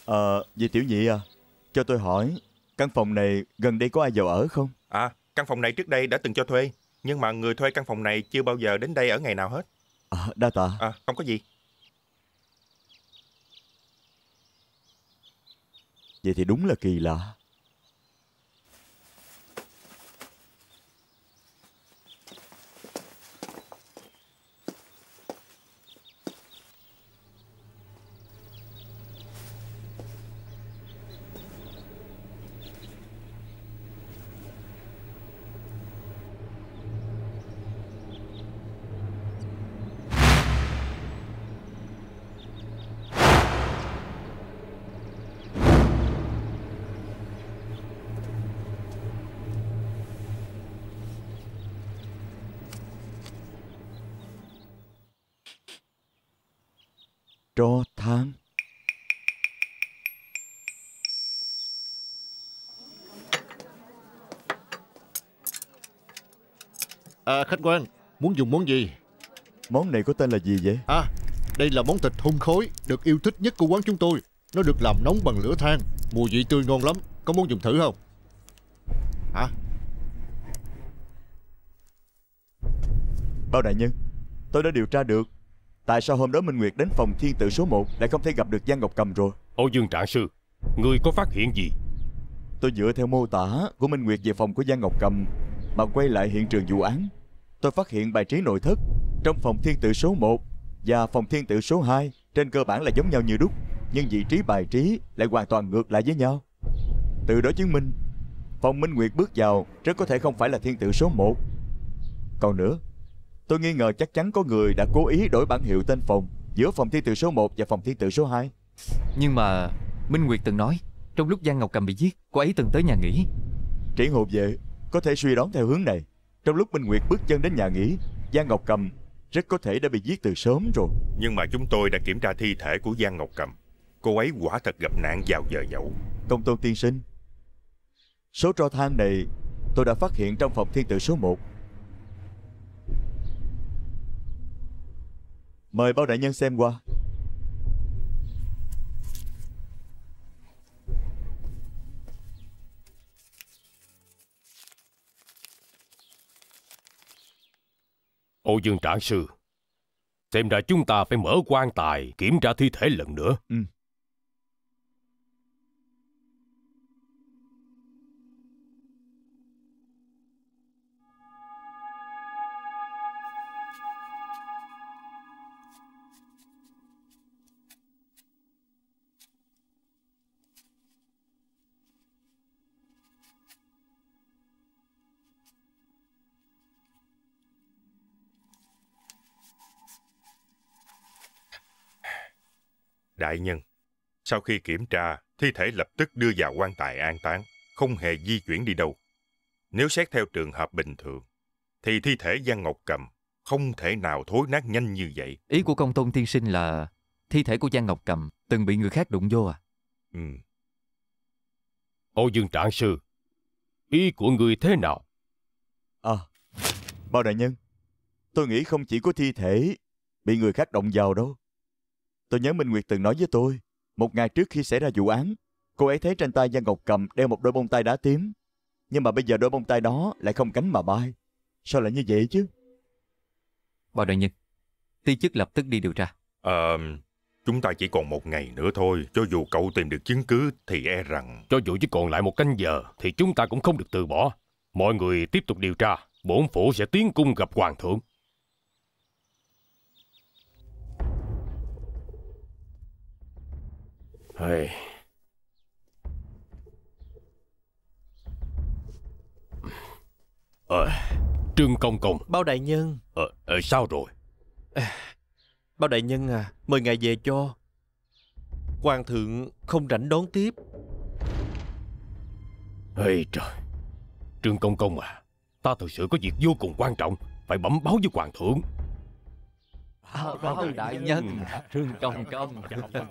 Ờ, à, vậy tiểu nhị à, cho tôi hỏi, căn phòng này gần đây có ai vào ở không? À, căn phòng này trước đây đã từng cho thuê, nhưng mà người thuê căn phòng này chưa bao giờ đến đây ở ngày nào hết. À, đa tạ. À, không có gì. Vậy thì đúng là kỳ lạ. Muốn dùng món gì Món này có tên là gì vậy À đây là món thịt hun khối Được yêu thích nhất của quán chúng tôi Nó được làm nóng bằng lửa than Mùi vị tươi ngon lắm Có muốn dùng thử không Hả Bao đại nhân Tôi đã điều tra được Tại sao hôm đó Minh Nguyệt đến phòng thiên Tử số 1 Lại không thể gặp được Giang Ngọc Cầm rồi Ô Dương Trạng Sư Người có phát hiện gì Tôi dựa theo mô tả của Minh Nguyệt về phòng của Giang Ngọc Cầm Mà quay lại hiện trường vụ án tôi phát hiện bài trí nội thất trong phòng thiên tử số 1 và phòng thiên tử số 2 trên cơ bản là giống nhau như đúc, nhưng vị trí bài trí lại hoàn toàn ngược lại với nhau. Từ đó chứng minh, phòng Minh Nguyệt bước vào rất có thể không phải là thiên tử số 1. Còn nữa, tôi nghi ngờ chắc chắn có người đã cố ý đổi bản hiệu tên phòng giữa phòng thiên tử số 1 và phòng thiên tử số 2. Nhưng mà Minh Nguyệt từng nói, trong lúc Giang Ngọc Cầm bị giết, cô ấy từng tới nhà nghỉ. Triển hộ vệ có thể suy đoán theo hướng này. Trong lúc Minh Nguyệt bước chân đến nhà nghỉ, Giang Ngọc Cầm rất có thể đã bị giết từ sớm rồi. Nhưng mà chúng tôi đã kiểm tra thi thể của Giang Ngọc Cầm. Cô ấy quả thật gặp nạn vào giờ nhậu. Công tôn tiên sinh, số tro than này tôi đã phát hiện trong phòng thiên tử số 1. Mời bao đại nhân xem qua. Ô Dương Trạng Sư, xem ra chúng ta phải mở quan tài kiểm tra thi thể lần nữa. Ừ. Đại nhân, sau khi kiểm tra, thi thể lập tức đưa vào quan tài an táng, không hề di chuyển đi đâu. Nếu xét theo trường hợp bình thường, thì thi thể Giang Ngọc Cầm không thể nào thối nát nhanh như vậy. Ý của công tôn tiên sinh là thi thể của Giang Ngọc Cầm từng bị người khác đụng vô à? Ừ. Ô Dương Trạng Sư, ý của người thế nào? À, bao đại nhân, tôi nghĩ không chỉ có thi thể bị người khác động vào đâu. Tôi nhớ Minh Nguyệt từng nói với tôi, một ngày trước khi xảy ra vụ án, cô ấy thấy trên tay Giang Ngọc cầm đeo một đôi bông tai đá tím. Nhưng mà bây giờ đôi bông tai đó lại không cánh mà bay. Sao lại như vậy chứ? Bà đại nhân, ti chức lập tức đi điều tra. Ờ, à, chúng ta chỉ còn một ngày nữa thôi. Cho dù cậu tìm được chứng cứ thì e rằng... Cho dù chỉ còn lại một canh giờ thì chúng ta cũng không được từ bỏ. Mọi người tiếp tục điều tra. Bổn phủ sẽ tiến cung gặp hoàng thượng. Hey. à, ờ, Trương Công Công Bao Đại Nhân ờ, à, à, Sao rồi Bao Đại Nhân à Mời ngài về cho Hoàng thượng không rảnh đón tiếp Ây trời Trương Công Công à Ta thực sự có việc vô cùng quan trọng Phải bẩm báo với Hoàng thượng Báo, ờ, đại, đại nhân, Trương Công Công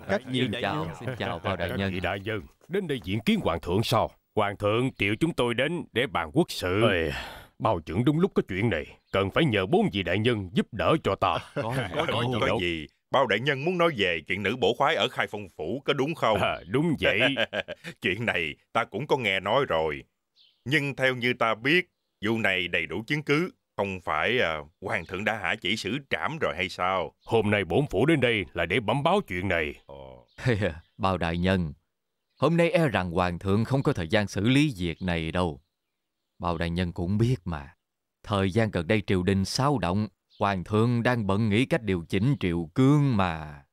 Các vị chào, xin chào báo đại nhân đại nhân, đến đây diễn kiến Hoàng thượng sao Hoàng thượng triệu chúng tôi đến để bàn quốc sự Ê, Bao trưởng đúng lúc có chuyện này Cần phải nhờ bốn vị đại nhân giúp đỡ cho ta Có, có, có, có gì Bao đại nhân muốn nói về chuyện nữ bổ khoái ở Khai Phong Phủ có đúng không? À, đúng vậy. [laughs] chuyện này ta cũng có nghe nói rồi. Nhưng theo như ta biết, vụ này đầy đủ chứng cứ không phải à, hoàng thượng đã hạ chỉ xử trảm rồi hay sao? Hôm nay bổn phủ đến đây là để bẩm báo chuyện này. Ồ. Bao đại nhân, hôm nay e rằng hoàng thượng không có thời gian xử lý việc này đâu. Bao đại nhân cũng biết mà. Thời gian gần đây triều đình sao động, hoàng thượng đang bận nghĩ cách điều chỉnh triều cương mà.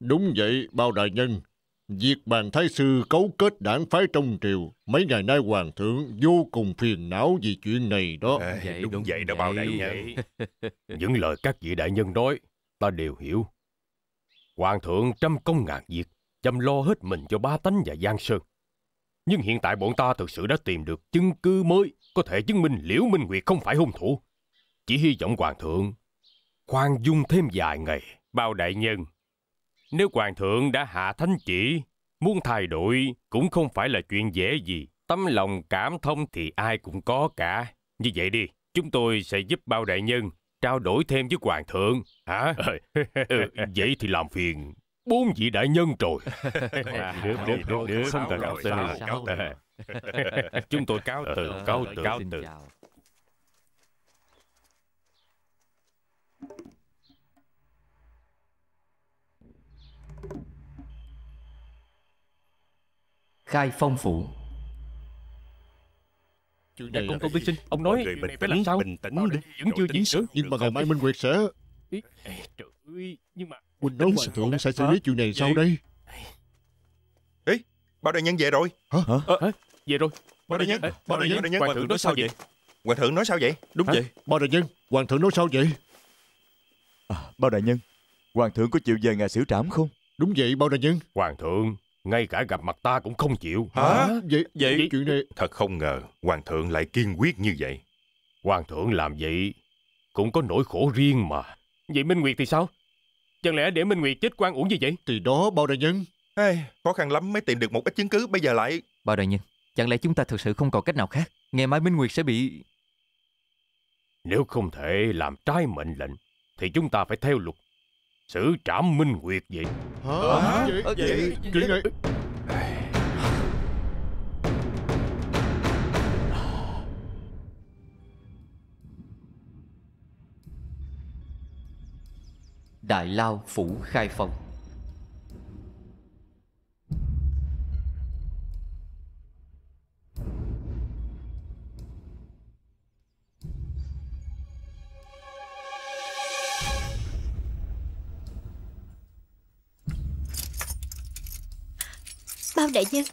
Đúng vậy, bao đại nhân. Việc bàn thái sư cấu kết đảng phái trong triều, mấy ngày nay hoàng thượng vô cùng phiền não vì chuyện này đó. À, vậy, đúng, đúng vậy đó bao đại nhân. [laughs] Những lời các vị đại nhân nói, ta đều hiểu. Hoàng thượng trăm công ngàn việc, chăm lo hết mình cho ba tánh và Giang Sơn. Nhưng hiện tại bọn ta thực sự đã tìm được chứng cứ mới có thể chứng minh Liễu Minh Nguyệt không phải hung thủ. Chỉ hy vọng Hoàng thượng khoan dung thêm vài ngày. Bao đại nhân, nếu hoàng thượng đã hạ thánh chỉ, muốn thay đổi cũng không phải là chuyện dễ gì. Tấm lòng cảm thông thì ai cũng có cả. Như vậy đi, chúng tôi sẽ giúp bao đại nhân trao đổi thêm với hoàng thượng. Hả? [laughs] Ừ, vậy thì làm phiền bốn vị đại nhân rồi. [laughs] được, được, được, được. Không cần cáo từ. Chúng tôi cáo từ, cáo từ, cáo từ. Khai phong phủ Dạ con tôi tiên sinh Ông nói phải làm sao Bình tĩnh đi Vẫn chưa diễn xử Nhưng mà ngày mai Minh Nguyệt sẽ Quỳnh Đống Sư Thượng sẽ xử lý chuyện này sau đây Ê Bao đại nhân về rồi Hả? Hả? Về rồi Bao đại nhân Bao đại nhân Hoàng thượng nói sao vậy Hoàng thượng nói sao vậy Đúng vậy Bao đại nhân Hoàng thượng nói sao vậy à, Bao đại nhân Hoàng thượng có chịu về ngài xử trảm không Đúng vậy Bao đại nhân Hoàng thượng ngay cả gặp mặt ta cũng không chịu hả vậy vậy chuyện này thật không ngờ hoàng thượng lại kiên quyết như vậy hoàng thượng làm vậy cũng có nỗi khổ riêng mà vậy minh nguyệt thì sao chẳng lẽ để minh nguyệt chết quan uổng như vậy thì đó bao đại nhân hey, khó khăn lắm mới tìm được một ít chứng cứ bây giờ lại bao đại nhân chẳng lẽ chúng ta thực sự không còn cách nào khác ngày mai minh nguyệt sẽ bị nếu không thể làm trái mệnh lệnh thì chúng ta phải theo luật Sử trảm minh nguyệt vậy Hả? Ờ, hả? Ờ, chuyện gì? Đại Lao Phủ Khai Phong Bao đại nhân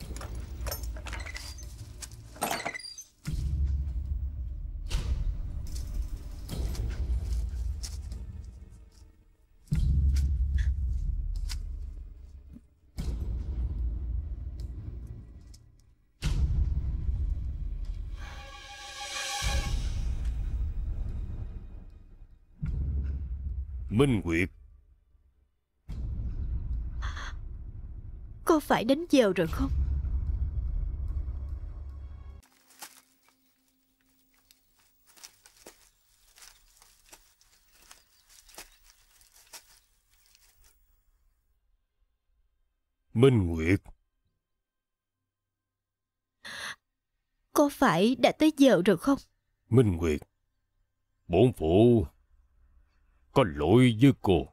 Minh Nguyệt Có phải đến gieo rồi không Minh Nguyệt Có phải đã tới giờ rồi không Minh Nguyệt Bổn phụ Có lỗi với cô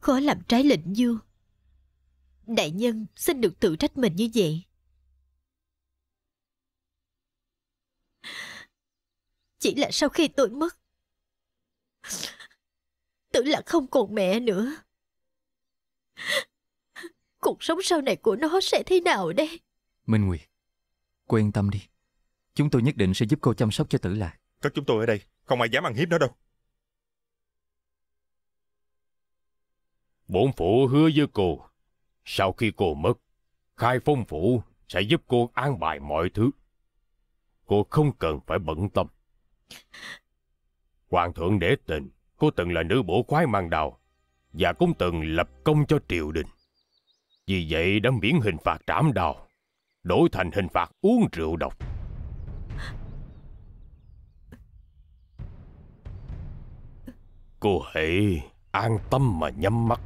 Khó làm trái lệnh dương Đại nhân xin được tự trách mình như vậy. Chỉ là sau khi tôi mất, tử là không còn mẹ nữa. Cuộc sống sau này của nó sẽ thế nào đây? Minh Nguyệt, cô yên tâm đi. Chúng tôi nhất định sẽ giúp cô chăm sóc cho tử lạc. Có chúng tôi ở đây, không ai dám ăn hiếp nó đâu. Bổn phủ hứa với cô sau khi cô mất, khai phong phủ sẽ giúp cô an bài mọi thứ. Cô không cần phải bận tâm. Hoàng thượng để tình, cô từng là nữ bổ khoái mang đào, và cũng từng lập công cho triều đình. Vì vậy đã miễn hình phạt trảm đào, đổi thành hình phạt uống rượu độc. Cô hãy an tâm mà nhắm mắt.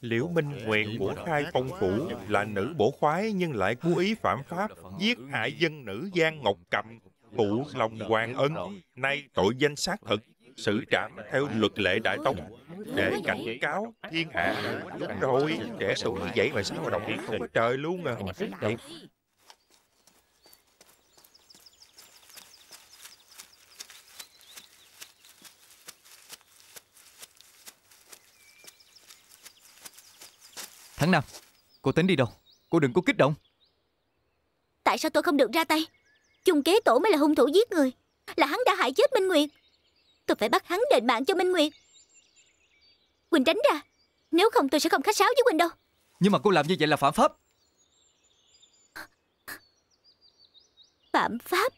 Liễu Minh Nguyệt của khai phong phủ là nữ bổ khoái nhưng lại cố ý phạm pháp, giết hại dân nữ Giang Ngọc Cầm, phụ lòng hoàng ân, nay tội danh sát thực, xử trảm theo luật lệ Đại Tông để cảnh cáo thiên hạ. Đúng rồi, trẻ tuổi vậy mà sao không có trời luôn à. Tháng Nam, Cô tính đi đâu Cô đừng có kích động Tại sao tôi không được ra tay Chung kế tổ mới là hung thủ giết người Là hắn đã hại chết Minh Nguyệt Tôi phải bắt hắn đền mạng cho Minh Nguyệt Quỳnh tránh ra Nếu không tôi sẽ không khách sáo với Quỳnh đâu Nhưng mà cô làm như vậy là phạm pháp Phạm pháp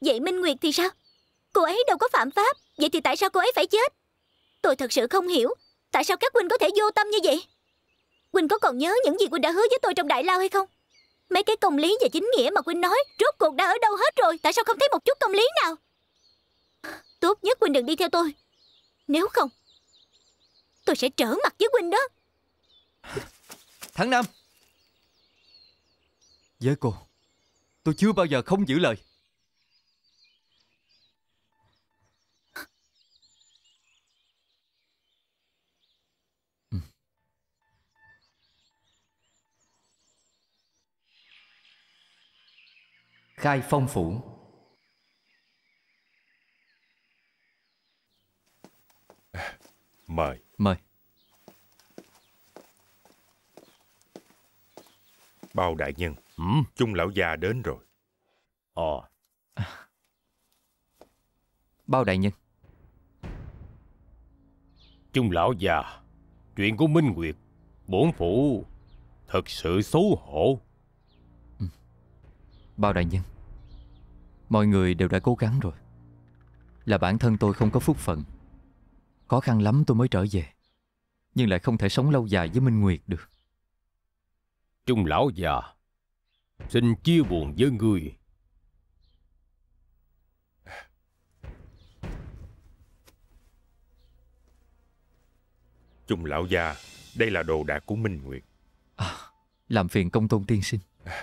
Vậy Minh Nguyệt thì sao Cô ấy đâu có phạm pháp Vậy thì tại sao cô ấy phải chết Tôi thật sự không hiểu Tại sao các Quỳnh có thể vô tâm như vậy Quỳnh có còn nhớ những gì Quỳnh đã hứa với tôi trong đại lao hay không Mấy cái công lý và chính nghĩa mà Quỳnh nói Rốt cuộc đã ở đâu hết rồi Tại sao không thấy một chút công lý nào Tốt nhất Quỳnh đừng đi theo tôi Nếu không Tôi sẽ trở mặt với Quỳnh đó tháng năm, Với cô Tôi chưa bao giờ không giữ lời khai phong phủ Mời Mời Bao đại nhân ừ. Trung lão già đến rồi Ồ ờ. Bao đại nhân chung lão già Chuyện của Minh Nguyệt Bổn phủ Thật sự xấu hổ ừ. Bao đại nhân Mọi người đều đã cố gắng rồi Là bản thân tôi không có phúc phận Khó khăn lắm tôi mới trở về Nhưng lại không thể sống lâu dài với Minh Nguyệt được Trung lão già Xin chia buồn với người Trung lão già Đây là đồ đạc của Minh Nguyệt à, Làm phiền công tôn tiên sinh à.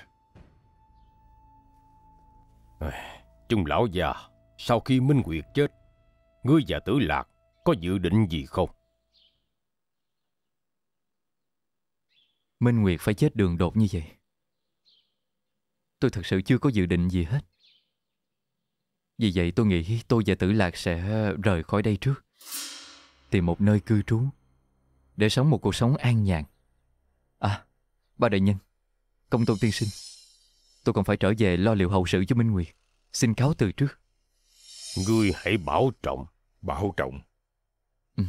Trương lão già, sau khi Minh Nguyệt chết, ngươi và tử lạc có dự định gì không? Minh Nguyệt phải chết đường đột như vậy. Tôi thật sự chưa có dự định gì hết. Vì vậy tôi nghĩ tôi và tử lạc sẽ rời khỏi đây trước. Tìm một nơi cư trú. Để sống một cuộc sống an nhàn. À, ba đại nhân, công tôn tiên sinh. Tôi còn phải trở về lo liệu hậu sự cho Minh Nguyệt. Xin cáo từ trước Ngươi hãy bảo trọng Bảo trọng ừ.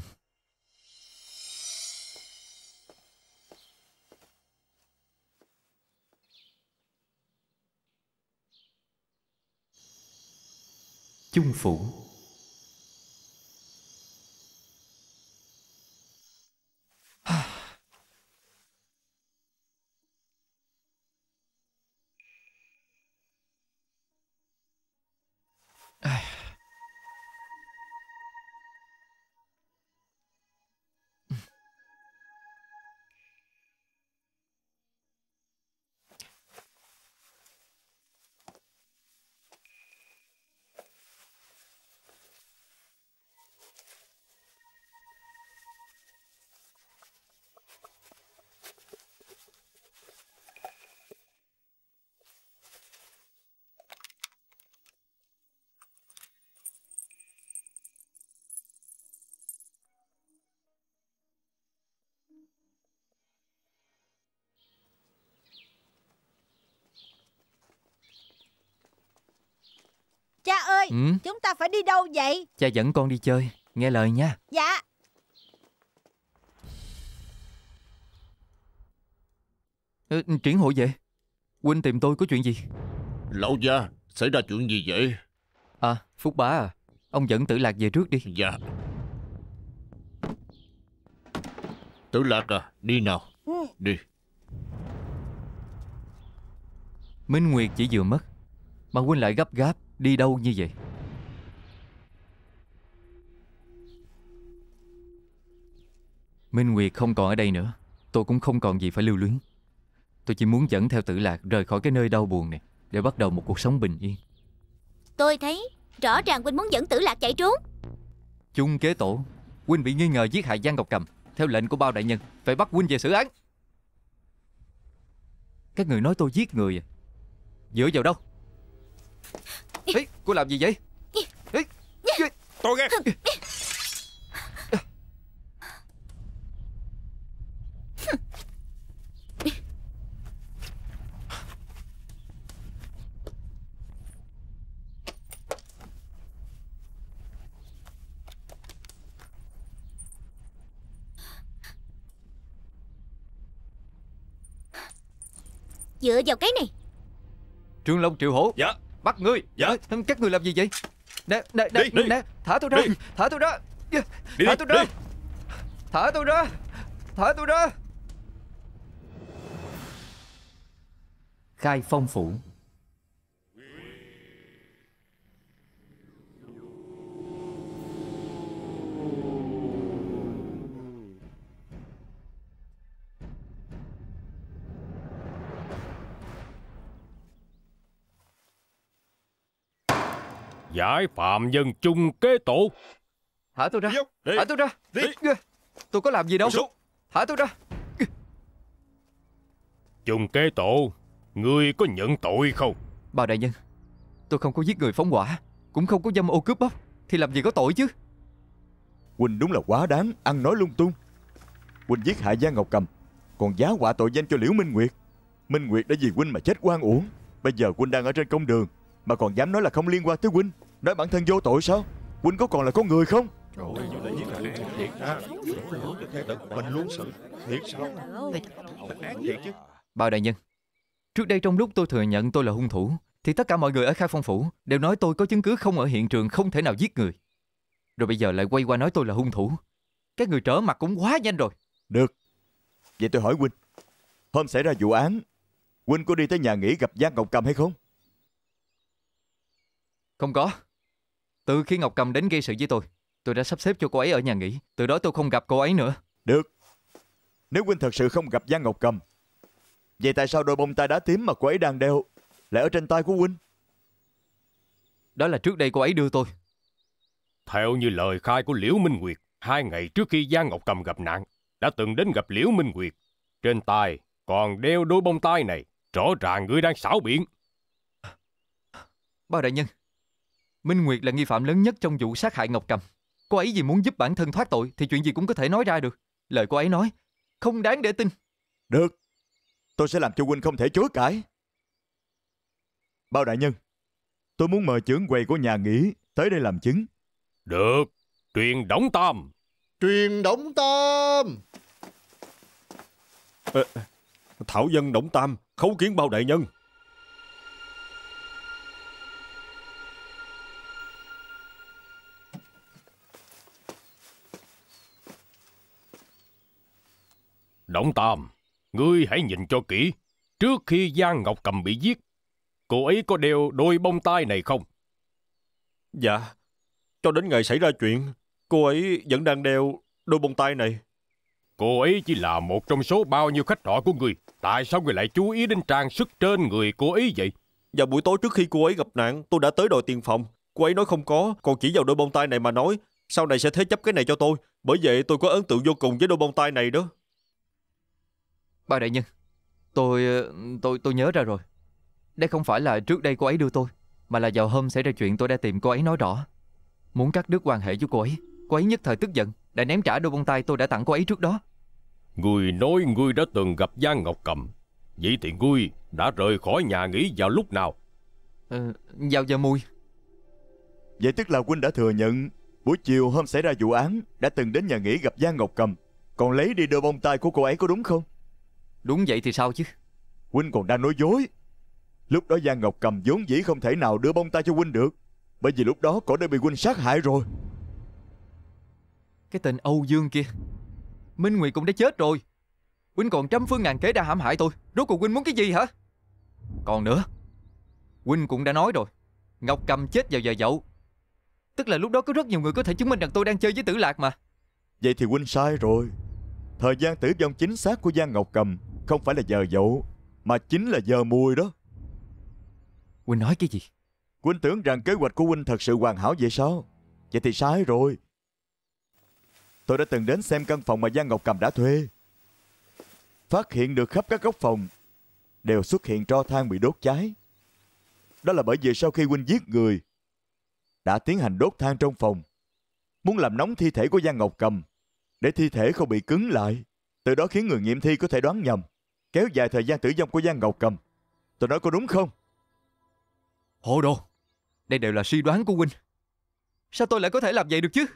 Chung phủ đâu vậy Cha dẫn con đi chơi Nghe lời nha Dạ ừ, Triển hội vậy Huynh tìm tôi có chuyện gì Lão gia Xảy ra chuyện gì vậy À Phúc bá à Ông dẫn tử lạc về trước đi Dạ Tử lạc à Đi nào ừ. Đi Minh Nguyệt chỉ vừa mất Mà huynh lại gấp gáp Đi đâu như vậy Minh Nguyệt không còn ở đây nữa Tôi cũng không còn gì phải lưu luyến Tôi chỉ muốn dẫn theo tử lạc rời khỏi cái nơi đau buồn này Để bắt đầu một cuộc sống bình yên Tôi thấy rõ ràng Huynh muốn dẫn tử lạc chạy trốn Chung kế tổ Huynh bị nghi ngờ giết hại Giang Ngọc Cầm Theo lệnh của bao đại nhân Phải bắt Huynh về xử án Các người nói tôi giết người à? Dựa vào đâu Ê, cô làm gì vậy Ê, tôi nghe dựa vào cái này Trương Long Triệu Hổ Dạ Bắt ngươi Dạ Các người làm gì vậy Nè nè nè đi, nè Thả tôi ra đi. Thả tôi ra đi, Thả tôi ra đi. Thả tôi ra Thả tôi ra Khai phong phủ Giải phạm dân chung kế tổ Thả tôi ra Thả tôi ra Tôi có làm gì đâu Thả tôi ra Chung kế tổ Ngươi có nhận tội không Bà đại nhân Tôi không có giết người phóng hỏa Cũng không có dâm ô cướp bóc Thì làm gì có tội chứ Quỳnh đúng là quá đáng Ăn nói lung tung Quỳnh giết hại Giang Ngọc Cầm Còn giá họa tội danh cho Liễu Minh Nguyệt Minh Nguyệt đã vì Quỳnh mà chết oan uổng Bây giờ Quỳnh đang ở trên công đường Mà còn dám nói là không liên quan tới Quỳnh Nói bản thân vô tội sao Huynh có còn là con người không Trời ơi, giết là án thiệt á Lửa cho theo tật mình luôn sự Thiệt sao Án thiệt chứ Bao đại nhân Trước đây trong lúc tôi thừa nhận tôi là hung thủ Thì tất cả mọi người ở Khai Phong Phủ Đều nói tôi có chứng cứ không ở hiện trường Không thể nào giết người Rồi bây giờ lại quay qua nói tôi là hung thủ Các người trở mặt cũng quá nhanh rồi Được Vậy tôi hỏi Huynh Hôm xảy ra vụ án Huynh có đi tới nhà nghỉ gặp Giang Ngọc Cầm hay không Không có từ khi Ngọc Cầm đến gây sự với tôi, tôi đã sắp xếp cho cô ấy ở nhà nghỉ. Từ đó tôi không gặp cô ấy nữa. Được. Nếu Quynh thật sự không gặp Giang Ngọc Cầm, vậy tại sao đôi bông tai đá tím mà cô ấy đang đeo lại ở trên tay của Quynh? Đó là trước đây cô ấy đưa tôi. Theo như lời khai của Liễu Minh Nguyệt, hai ngày trước khi Giang Ngọc Cầm gặp nạn, đã từng đến gặp Liễu Minh Nguyệt. Trên tay còn đeo đôi bông tai này, rõ ràng người đang xảo biện. Bao đại nhân, Minh Nguyệt là nghi phạm lớn nhất trong vụ sát hại Ngọc Cầm. Cô ấy vì muốn giúp bản thân thoát tội thì chuyện gì cũng có thể nói ra được. Lời cô ấy nói không đáng để tin. Được, tôi sẽ làm cho huynh không thể chối cãi. Bao đại nhân, tôi muốn mời trưởng quầy của nhà nghỉ tới đây làm chứng. Được, truyền đóng tam. Truyền đóng tam. À, Thảo dân đóng tam, khấu kiến bao đại nhân. Động Tam, ngươi hãy nhìn cho kỹ. Trước khi Giang Ngọc Cầm bị giết, cô ấy có đeo đôi bông tai này không? Dạ, cho đến ngày xảy ra chuyện, cô ấy vẫn đang đeo đôi bông tai này. Cô ấy chỉ là một trong số bao nhiêu khách trọ của người. Tại sao người lại chú ý đến trang sức trên người cô ấy vậy? Và buổi tối trước khi cô ấy gặp nạn, tôi đã tới đòi tiền phòng. Cô ấy nói không có, còn chỉ vào đôi bông tai này mà nói, sau này sẽ thế chấp cái này cho tôi. Bởi vậy tôi có ấn tượng vô cùng với đôi bông tai này đó. Bà đại nhân, tôi ờ, tôi tôi nhớ ra rồi. Đây không phải là trước đây cô ấy đưa tôi, mà là vào hôm xảy ra chuyện tôi đã tìm cô ấy nói rõ. Muốn cắt đứt quan hệ với cô ấy, cô ấy nhất thời tức giận, đã ném trả đôi bông tai tôi đã tặng cô ấy trước đó. Ngươi nói ngươi đã từng gặp Giang Ngọc Cầm, vậy thì ngươi đã rời khỏi nhà nghỉ vào lúc nào? Ờ, vào giờ mùi. Vậy tức là huynh đã thừa nhận buổi chiều hôm xảy ra vụ án đã từng đến nhà nghỉ gặp Giang Ngọc Cầm, còn lấy đi đôi bông tai của cô ấy có đúng không? Đúng vậy thì sao chứ Huynh còn đang nói dối Lúc đó Giang Ngọc cầm vốn dĩ không thể nào đưa bông ta cho Huynh được Bởi vì lúc đó cổ đã bị Huynh sát hại rồi Cái tên Âu Dương kia Minh Nguyệt cũng đã chết rồi Huynh còn trăm phương ngàn kế đã hãm hại tôi Rốt cuộc Huynh muốn cái gì hả Còn nữa Huynh cũng đã nói rồi Ngọc cầm chết vào giờ dậu Tức là lúc đó có rất nhiều người có thể chứng minh rằng tôi đang chơi với tử lạc mà Vậy thì Huynh sai rồi Thời gian tử vong chính xác của Giang Ngọc Cầm không phải là giờ dậu Mà chính là giờ mùi đó Huynh nói cái gì Huynh tưởng rằng kế hoạch của Huynh thật sự hoàn hảo vậy sao Vậy thì sai rồi Tôi đã từng đến xem căn phòng mà Giang Ngọc Cầm đã thuê Phát hiện được khắp các góc phòng Đều xuất hiện tro than bị đốt cháy Đó là bởi vì sau khi Huynh giết người Đã tiến hành đốt than trong phòng Muốn làm nóng thi thể của Giang Ngọc Cầm Để thi thể không bị cứng lại Từ đó khiến người nghiệm thi có thể đoán nhầm kéo dài thời gian tử vong của Giang Ngọc Cầm. Tôi nói có đúng không? Hồ đồ, đây đều là suy đoán của huynh. Sao tôi lại có thể làm vậy được chứ?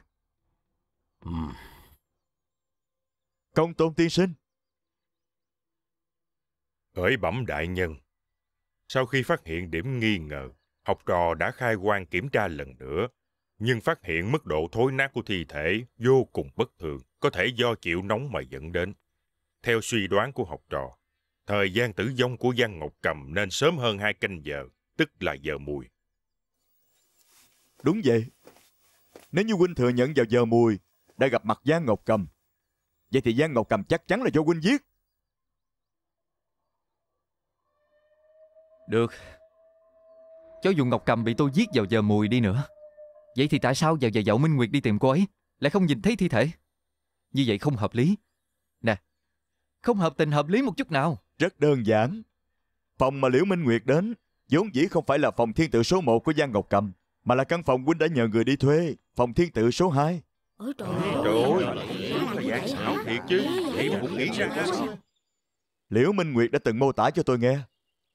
Công tôn tiên sinh. Khởi bẩm đại nhân. Sau khi phát hiện điểm nghi ngờ, học trò đã khai quan kiểm tra lần nữa, nhưng phát hiện mức độ thối nát của thi thể vô cùng bất thường, có thể do chịu nóng mà dẫn đến. Theo suy đoán của học trò, Thời gian tử vong của Giang Ngọc Cầm nên sớm hơn hai canh giờ, tức là giờ mùi. Đúng vậy. Nếu như huynh thừa nhận vào giờ mùi đã gặp mặt Giang Ngọc Cầm, vậy thì Giang Ngọc Cầm chắc chắn là do huynh giết. Được. Cho dù Ngọc Cầm bị tôi giết vào giờ mùi đi nữa, vậy thì tại sao vào giờ dậu Minh Nguyệt đi tìm cô ấy lại không nhìn thấy thi thể? Như vậy không hợp lý. Nè, không hợp tình hợp lý một chút nào. Rất đơn giản. Phòng mà Liễu Minh Nguyệt đến, vốn dĩ không phải là phòng thiên tự số 1 của Giang Ngọc Cầm, mà là căn phòng huynh đã nhờ người đi thuê, phòng thiên tự số 2. Ôi trời ơi, trời ơi. Giảng xảo thiệt chứ, vậy mà cũng nghĩ ra. Liễu Minh Nguyệt đã từng mô tả cho tôi nghe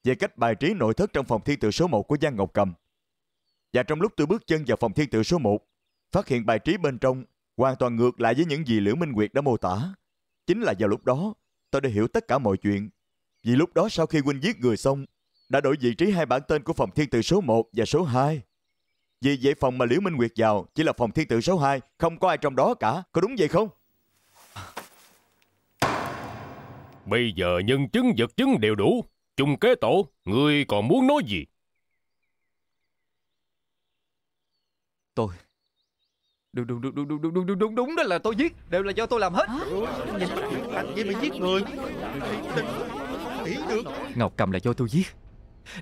về cách bài trí nội thất trong phòng thiên tự số 1 của Giang Ngọc Cầm. Và trong lúc tôi bước chân vào phòng thiên tự số 1, phát hiện bài trí bên trong hoàn toàn ngược lại với những gì Liễu Minh Nguyệt đã mô tả. Chính là vào lúc đó, tôi đã hiểu tất cả mọi chuyện. Vì lúc đó sau khi huynh giết người xong, đã đổi vị trí hai bản tên của phòng thiên tử số 1 và số 2. Vì vậy phòng mà Liễu Minh Nguyệt vào chỉ là phòng thiên tử số 2, không có ai trong đó cả, có đúng vậy không? Bây giờ nhân chứng vật chứng đều đủ, chung kế tổ, ngươi còn muốn nói gì? Tôi đúng đúng đúng đúng đúng đúng đúng đúng đúng đó là tôi giết đều là do tôi làm hết anh vậy mà giết người được ngọc cầm là do tôi giết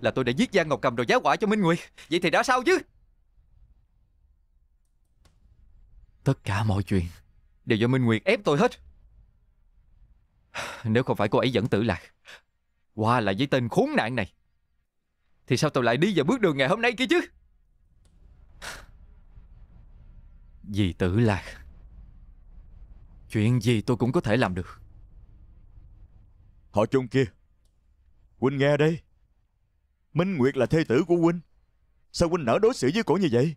là tôi đã giết giang ngọc cầm rồi giá quả cho minh nguyệt vậy thì đã sao chứ tất cả mọi chuyện đều do minh nguyệt ép tôi hết nếu không phải cô ấy dẫn tử lạc qua lại với tên khốn nạn này thì sao tôi lại đi vào bước đường ngày hôm nay kia chứ Dì tử lạc Chuyện gì tôi cũng có thể làm được Họ chung kia Huynh nghe đây Minh Nguyệt là thê tử của Huynh Sao Huynh nỡ đối xử với cổ như vậy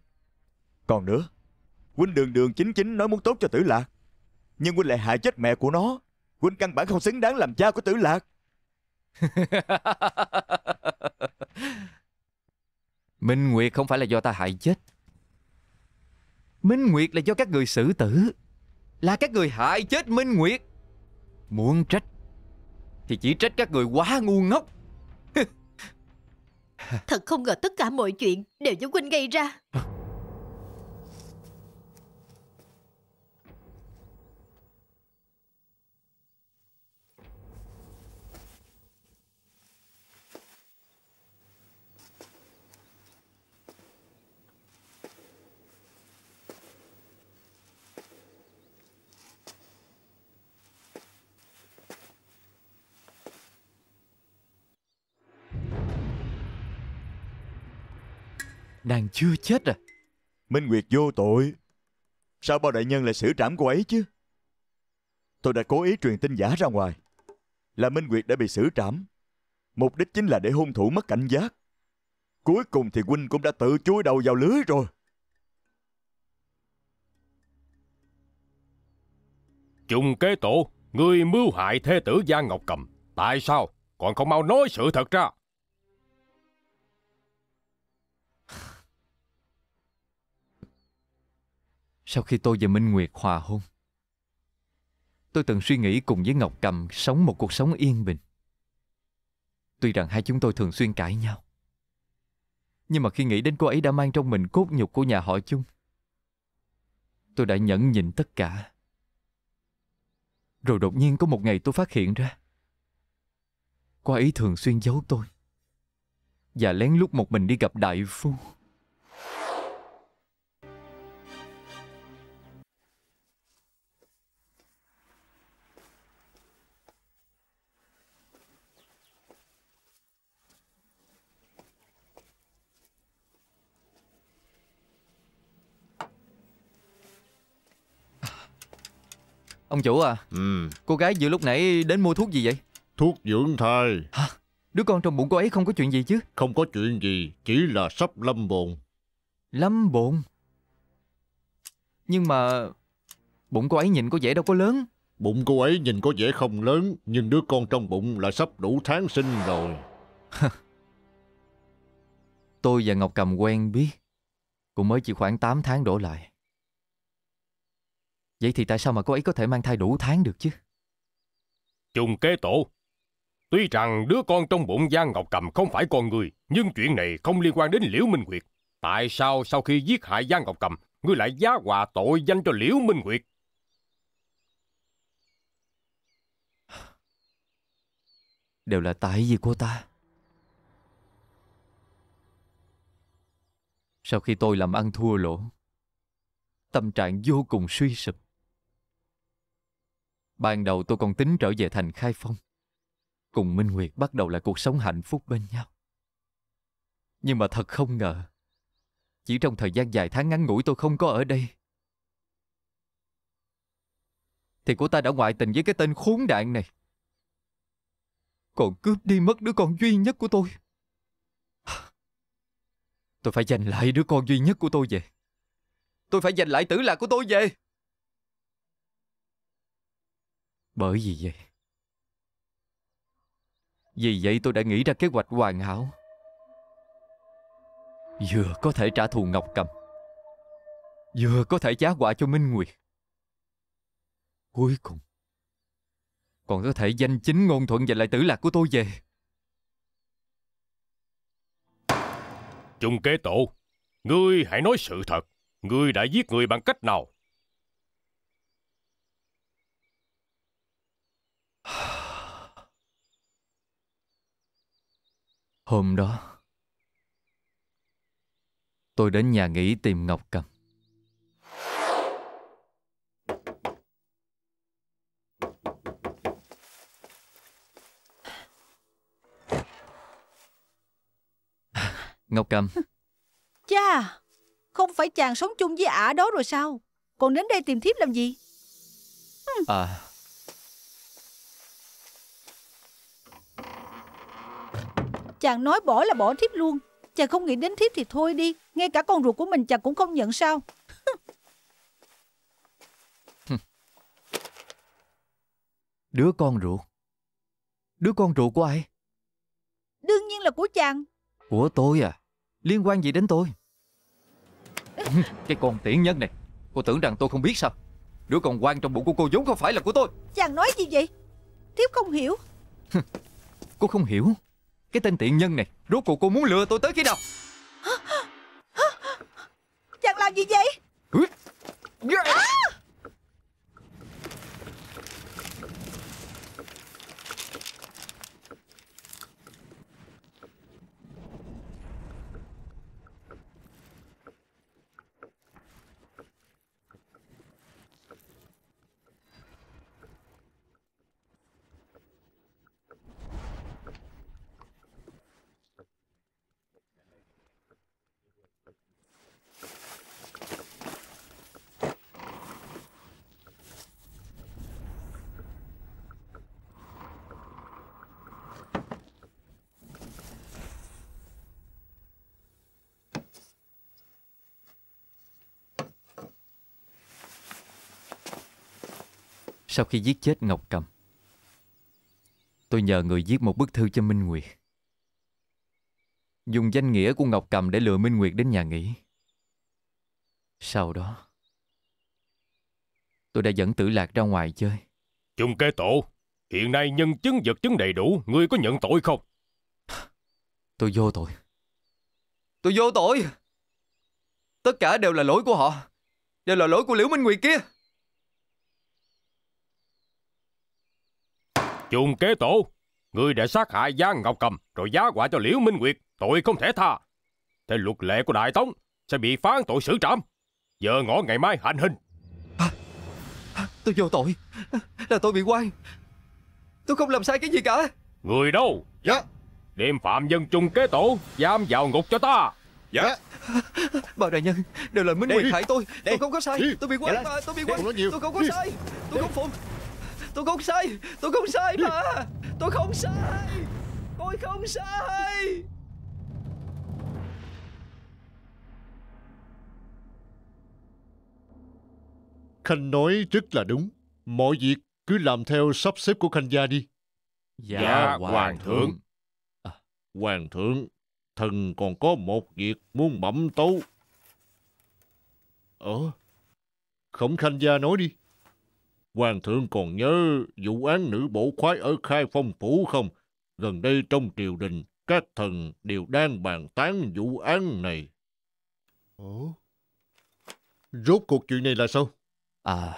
Còn nữa Huynh đường đường chính chính nói muốn tốt cho tử lạc Nhưng Huynh lại hại chết mẹ của nó Huynh căn bản không xứng đáng làm cha của tử lạc [laughs] Minh Nguyệt không phải là do ta hại chết Minh Nguyệt là do các người xử tử Là các người hại chết Minh Nguyệt Muốn trách Thì chỉ trách các người quá ngu ngốc [laughs] Thật không ngờ tất cả mọi chuyện Đều do Huynh gây ra ờ, Nàng chưa chết à? Minh Nguyệt vô tội. Sao bao đại nhân lại xử trảm cô ấy chứ? Tôi đã cố ý truyền tin giả ra ngoài. Là Minh Nguyệt đã bị xử trảm. Mục đích chính là để hung thủ mất cảnh giác. Cuối cùng thì huynh cũng đã tự chui đầu vào lưới rồi. Trùng kế tổ, người mưu hại thê tử Giang Ngọc Cầm. Tại sao? Còn không mau nói sự thật ra. sau khi tôi và Minh Nguyệt hòa hôn. Tôi từng suy nghĩ cùng với Ngọc Cầm sống một cuộc sống yên bình. Tuy rằng hai chúng tôi thường xuyên cãi nhau, nhưng mà khi nghĩ đến cô ấy đã mang trong mình cốt nhục của nhà họ chung, tôi đã nhẫn nhịn tất cả. Rồi đột nhiên có một ngày tôi phát hiện ra, cô ấy thường xuyên giấu tôi và lén lút một mình đi gặp đại phu. Ông chủ à ừ. Cô gái vừa lúc nãy đến mua thuốc gì vậy Thuốc dưỡng thai Hả? Đứa con trong bụng cô ấy không có chuyện gì chứ Không có chuyện gì Chỉ là sắp lâm bồn Lâm bồn Nhưng mà Bụng cô ấy nhìn có vẻ đâu có lớn Bụng cô ấy nhìn có vẻ không lớn Nhưng đứa con trong bụng là sắp đủ tháng sinh rồi Tôi và Ngọc Cầm quen biết Cũng mới chỉ khoảng 8 tháng đổ lại Vậy thì tại sao mà cô ấy có thể mang thai đủ tháng được chứ? Trùng kế tổ, tuy rằng đứa con trong bụng Giang Ngọc Cầm không phải con người, nhưng chuyện này không liên quan đến Liễu Minh Nguyệt. Tại sao sau khi giết hại Giang Ngọc Cầm, ngươi lại giá hòa tội danh cho Liễu Minh Nguyệt? Đều là tại vì cô ta. Sau khi tôi làm ăn thua lỗ, tâm trạng vô cùng suy sụp. Ban đầu tôi còn tính trở về thành khai phong Cùng Minh Nguyệt bắt đầu lại cuộc sống hạnh phúc bên nhau Nhưng mà thật không ngờ Chỉ trong thời gian dài tháng ngắn ngủi tôi không có ở đây Thì của ta đã ngoại tình với cái tên khốn nạn này Còn cướp đi mất đứa con duy nhất của tôi Tôi phải giành lại đứa con duy nhất của tôi về Tôi phải giành lại tử lạc của tôi về Bởi vì vậy Vì vậy tôi đã nghĩ ra kế hoạch hoàn hảo Vừa có thể trả thù Ngọc Cầm Vừa có thể trả quả cho Minh Nguyệt Cuối cùng Còn có thể danh chính ngôn thuận và lại tử lạc của tôi về Trung kế tổ Ngươi hãy nói sự thật Ngươi đã giết người bằng cách nào Hôm đó Tôi đến nhà nghỉ tìm Ngọc Cầm Ngọc Cầm [laughs] Cha Không phải chàng sống chung với ả đó rồi sao Còn đến đây tìm thiếp làm gì À Chàng nói bỏ là bỏ thiếp luôn Chàng không nghĩ đến thiếp thì thôi đi Ngay cả con ruột của mình chàng cũng không nhận sao [laughs] Đứa con ruột Đứa con ruột của ai Đương nhiên là của chàng Của tôi à Liên quan gì đến tôi [laughs] Cái con tiện nhân này Cô tưởng rằng tôi không biết sao Đứa con quan trong bụng của cô vốn không phải là của tôi Chàng nói gì vậy Thiếp không hiểu [laughs] Cô không hiểu cái tên tiện nhân này Rốt cuộc cô muốn lừa tôi tới khi nào Chàng làm gì vậy dạ. à! sau khi giết chết Ngọc Cầm. Tôi nhờ người viết một bức thư cho Minh Nguyệt. Dùng danh nghĩa của Ngọc Cầm để lừa Minh Nguyệt đến nhà nghỉ. Sau đó, tôi đã dẫn tử lạc ra ngoài chơi. Chung kế tổ, hiện nay nhân chứng vật chứng đầy đủ, ngươi có nhận tội không? Tôi vô tội. Tôi vô tội. Tất cả đều là lỗi của họ. Đều là lỗi của Liễu Minh Nguyệt kia. Chuồng kế tổ, người đã sát hại Giang Ngọc Cầm rồi giá họa cho Liễu Minh Nguyệt, tội không thể tha. Theo luật lệ của Đại Tống, sẽ bị phán tội xử trảm. Giờ ngõ ngày mai hành hình. À, à tôi vô tội, là tôi bị quan. Tôi không làm sai cái gì cả. Người đâu? Dạ. Đem phạm nhân chung kế tổ, giam vào ngục cho ta. Dạ. Bà đại nhân, đều là Minh Nguyệt hại tôi. Đây. Tôi không có sai. Tôi bị quan, dạ. tôi bị quan. Dạ, tôi không có sai. Tôi không phụng. Tôi không sai Tôi không sai mà Tôi không sai Tôi không sai Khanh nói rất là đúng Mọi việc cứ làm theo sắp xếp của Khanh gia đi Dạ, dạ Hoàng thượng à. Hoàng thượng Thần còn có một việc muốn bẩm tấu Ờ Khổng Khanh gia nói đi Hoàng thượng còn nhớ vụ án nữ bổ khoái ở Khai Phong Phủ không? Gần đây trong triều đình, các thần đều đang bàn tán vụ án này. Ồ? Rốt cuộc chuyện này là sao? À,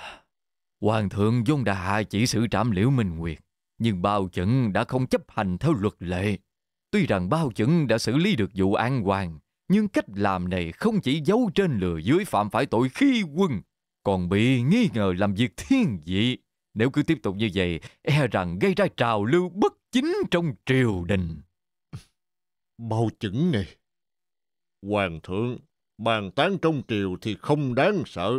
Hoàng thượng vốn đã hạ chỉ sự trảm liễu Minh Nguyệt, nhưng bao Chẩn đã không chấp hành theo luật lệ. Tuy rằng bao Chẩn đã xử lý được vụ an hoàng, nhưng cách làm này không chỉ giấu trên lừa dưới phạm phải tội khi quân, còn bị nghi ngờ làm việc thiên vị. Nếu cứ tiếp tục như vậy, e rằng gây ra trào lưu bất chính trong triều đình. Bao chứng này. Hoàng thượng, bàn tán trong triều thì không đáng sợ.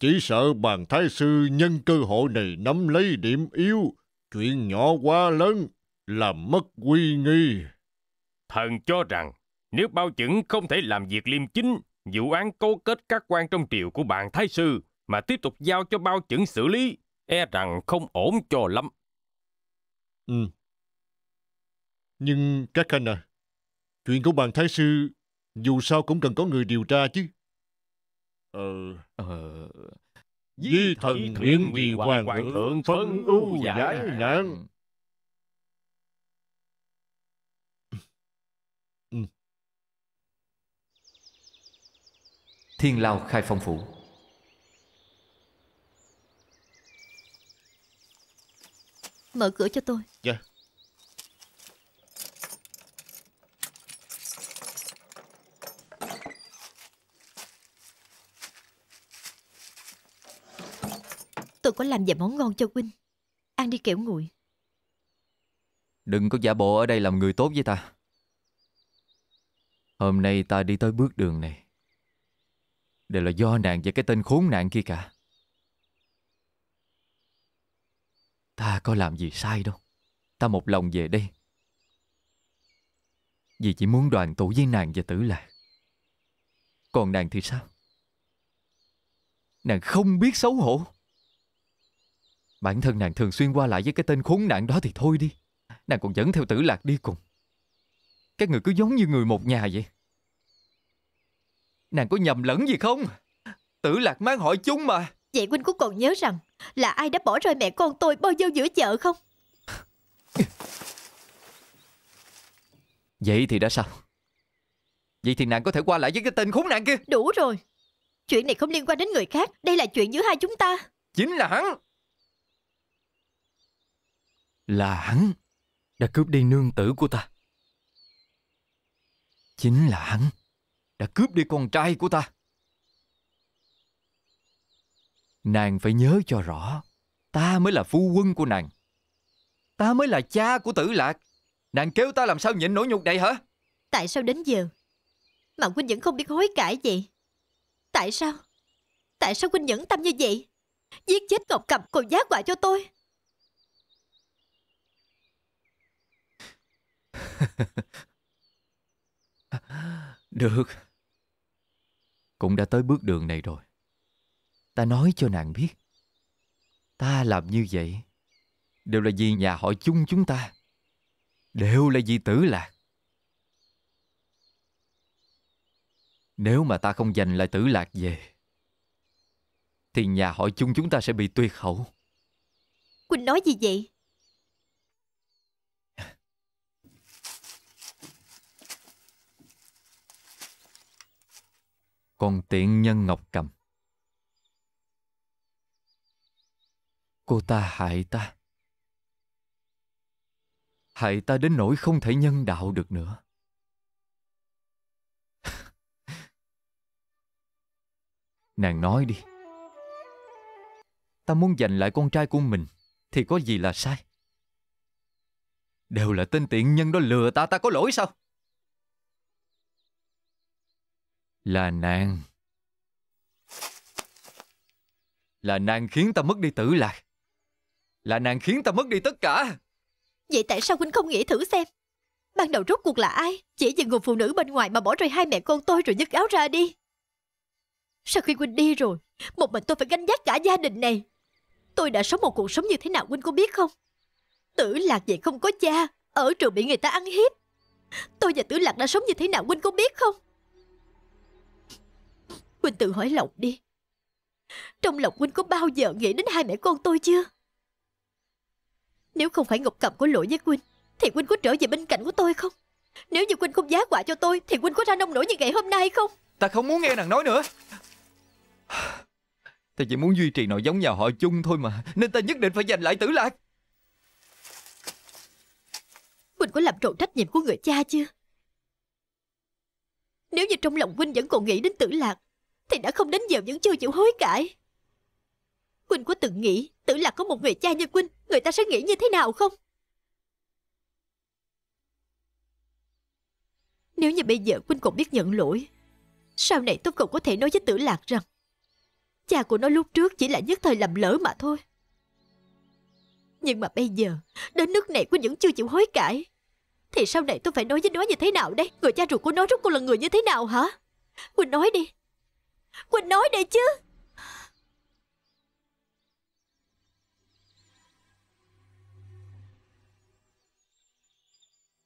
Chỉ sợ bàn thái sư nhân cơ hội này nắm lấy điểm yếu. Chuyện nhỏ quá lớn, làm mất uy nghi. Thần cho rằng, nếu bao chứng không thể làm việc liêm chính, vụ án cấu kết các quan trong triều của bàn thái sư mà tiếp tục giao cho bao chuẩn xử lý, e rằng không ổn cho lắm. Ừ. Nhưng các khanh à, chuyện của bàn thái sư dù sao cũng cần có người điều tra chứ. Ờ... ờ... Di thần thiện vì hoàng, hoàng thượng phân ưu giải nạn. Ừ. Thiên Lao Khai Phong Phủ Mở cửa cho tôi Dạ yeah. Tôi có làm vài món ngon cho huynh Ăn đi kẻo nguội Đừng có giả bộ ở đây làm người tốt với ta Hôm nay ta đi tới bước đường này Đều là do nàng và cái tên khốn nạn kia cả Ta có làm gì sai đâu Ta một lòng về đây Vì chỉ muốn đoàn tụ với nàng và tử lạc Còn nàng thì sao Nàng không biết xấu hổ Bản thân nàng thường xuyên qua lại với cái tên khốn nạn đó thì thôi đi Nàng còn dẫn theo tử lạc đi cùng Các người cứ giống như người một nhà vậy Nàng có nhầm lẫn gì không Tử lạc mang hỏi chúng mà Vậy Quynh cũng còn nhớ rằng Là ai đã bỏ rơi mẹ con tôi bao vô giữa chợ không Vậy thì đã sao Vậy thì nàng có thể qua lại với cái tên khốn nạn kia Đủ rồi Chuyện này không liên quan đến người khác Đây là chuyện giữa hai chúng ta Chính là hắn Là hắn Đã cướp đi nương tử của ta Chính là hắn Đã cướp đi con trai của ta Nàng phải nhớ cho rõ, ta mới là phu quân của nàng. Ta mới là cha của tử lạc. Nàng kêu ta làm sao nhịn nỗi nhục này hả? Tại sao đến giờ mà Quynh vẫn không biết hối cải gì? Tại sao? Tại sao Quynh nhẫn tâm như vậy? Giết chết Ngọc Cầm còn giá quả cho tôi. [laughs] Được. Cũng đã tới bước đường này rồi ta nói cho nàng biết. Ta làm như vậy đều là vì nhà họ chung chúng ta. Đều là vì tử lạc. Nếu mà ta không giành lại tử lạc về, thì nhà họ chung chúng ta sẽ bị tuyệt khẩu. Quỳnh nói gì vậy? Còn tiện nhân Ngọc Cầm Cô ta hại ta. Hại ta đến nỗi không thể nhân đạo được nữa. [laughs] Nàng nói đi. Ta muốn giành lại con trai của mình thì có gì là sai? Đều là tên tiện nhân đó lừa ta, ta có lỗi sao? Là nàng. Là nàng khiến ta mất đi tử lạc. Là nàng khiến ta mất đi tất cả Vậy tại sao huynh không nghĩ thử xem Ban đầu rốt cuộc là ai Chỉ vì người phụ nữ bên ngoài mà bỏ rơi hai mẹ con tôi Rồi dứt áo ra đi Sau khi huynh đi rồi Một mình tôi phải gánh vác cả gia đình này Tôi đã sống một cuộc sống như thế nào huynh có biết không Tử lạc vậy không có cha Ở trường bị người ta ăn hiếp Tôi và tử lạc đã sống như thế nào huynh có biết không Huynh tự hỏi lòng đi Trong lòng huynh có bao giờ nghĩ đến hai mẹ con tôi chưa nếu không phải Ngọc Cầm có lỗi với Quynh Thì Quynh có trở về bên cạnh của tôi không Nếu như Quynh không giá quả cho tôi Thì Quynh có ra nông nổi như ngày hôm nay không Ta không muốn nghe nàng nói nữa Ta chỉ muốn duy trì nội giống nhà họ chung thôi mà Nên ta nhất định phải giành lại tử lạc Quynh có làm trộn trách nhiệm của người cha chưa Nếu như trong lòng Quynh vẫn còn nghĩ đến tử lạc Thì đã không đến giờ vẫn chưa chịu hối cải Quynh có từng nghĩ Tử Lạc có một người cha như Quynh Người ta sẽ nghĩ như thế nào không Nếu như bây giờ Quynh cũng biết nhận lỗi Sau này tôi còn có thể nói với Tử Lạc rằng Cha của nó lúc trước chỉ là nhất thời lầm lỡ mà thôi Nhưng mà bây giờ Đến nước này Quynh vẫn chưa chịu hối cải Thì sau này tôi phải nói với nó như thế nào đây Người cha ruột của nó rốt cuộc là người như thế nào hả Quynh nói đi Quynh nói đây chứ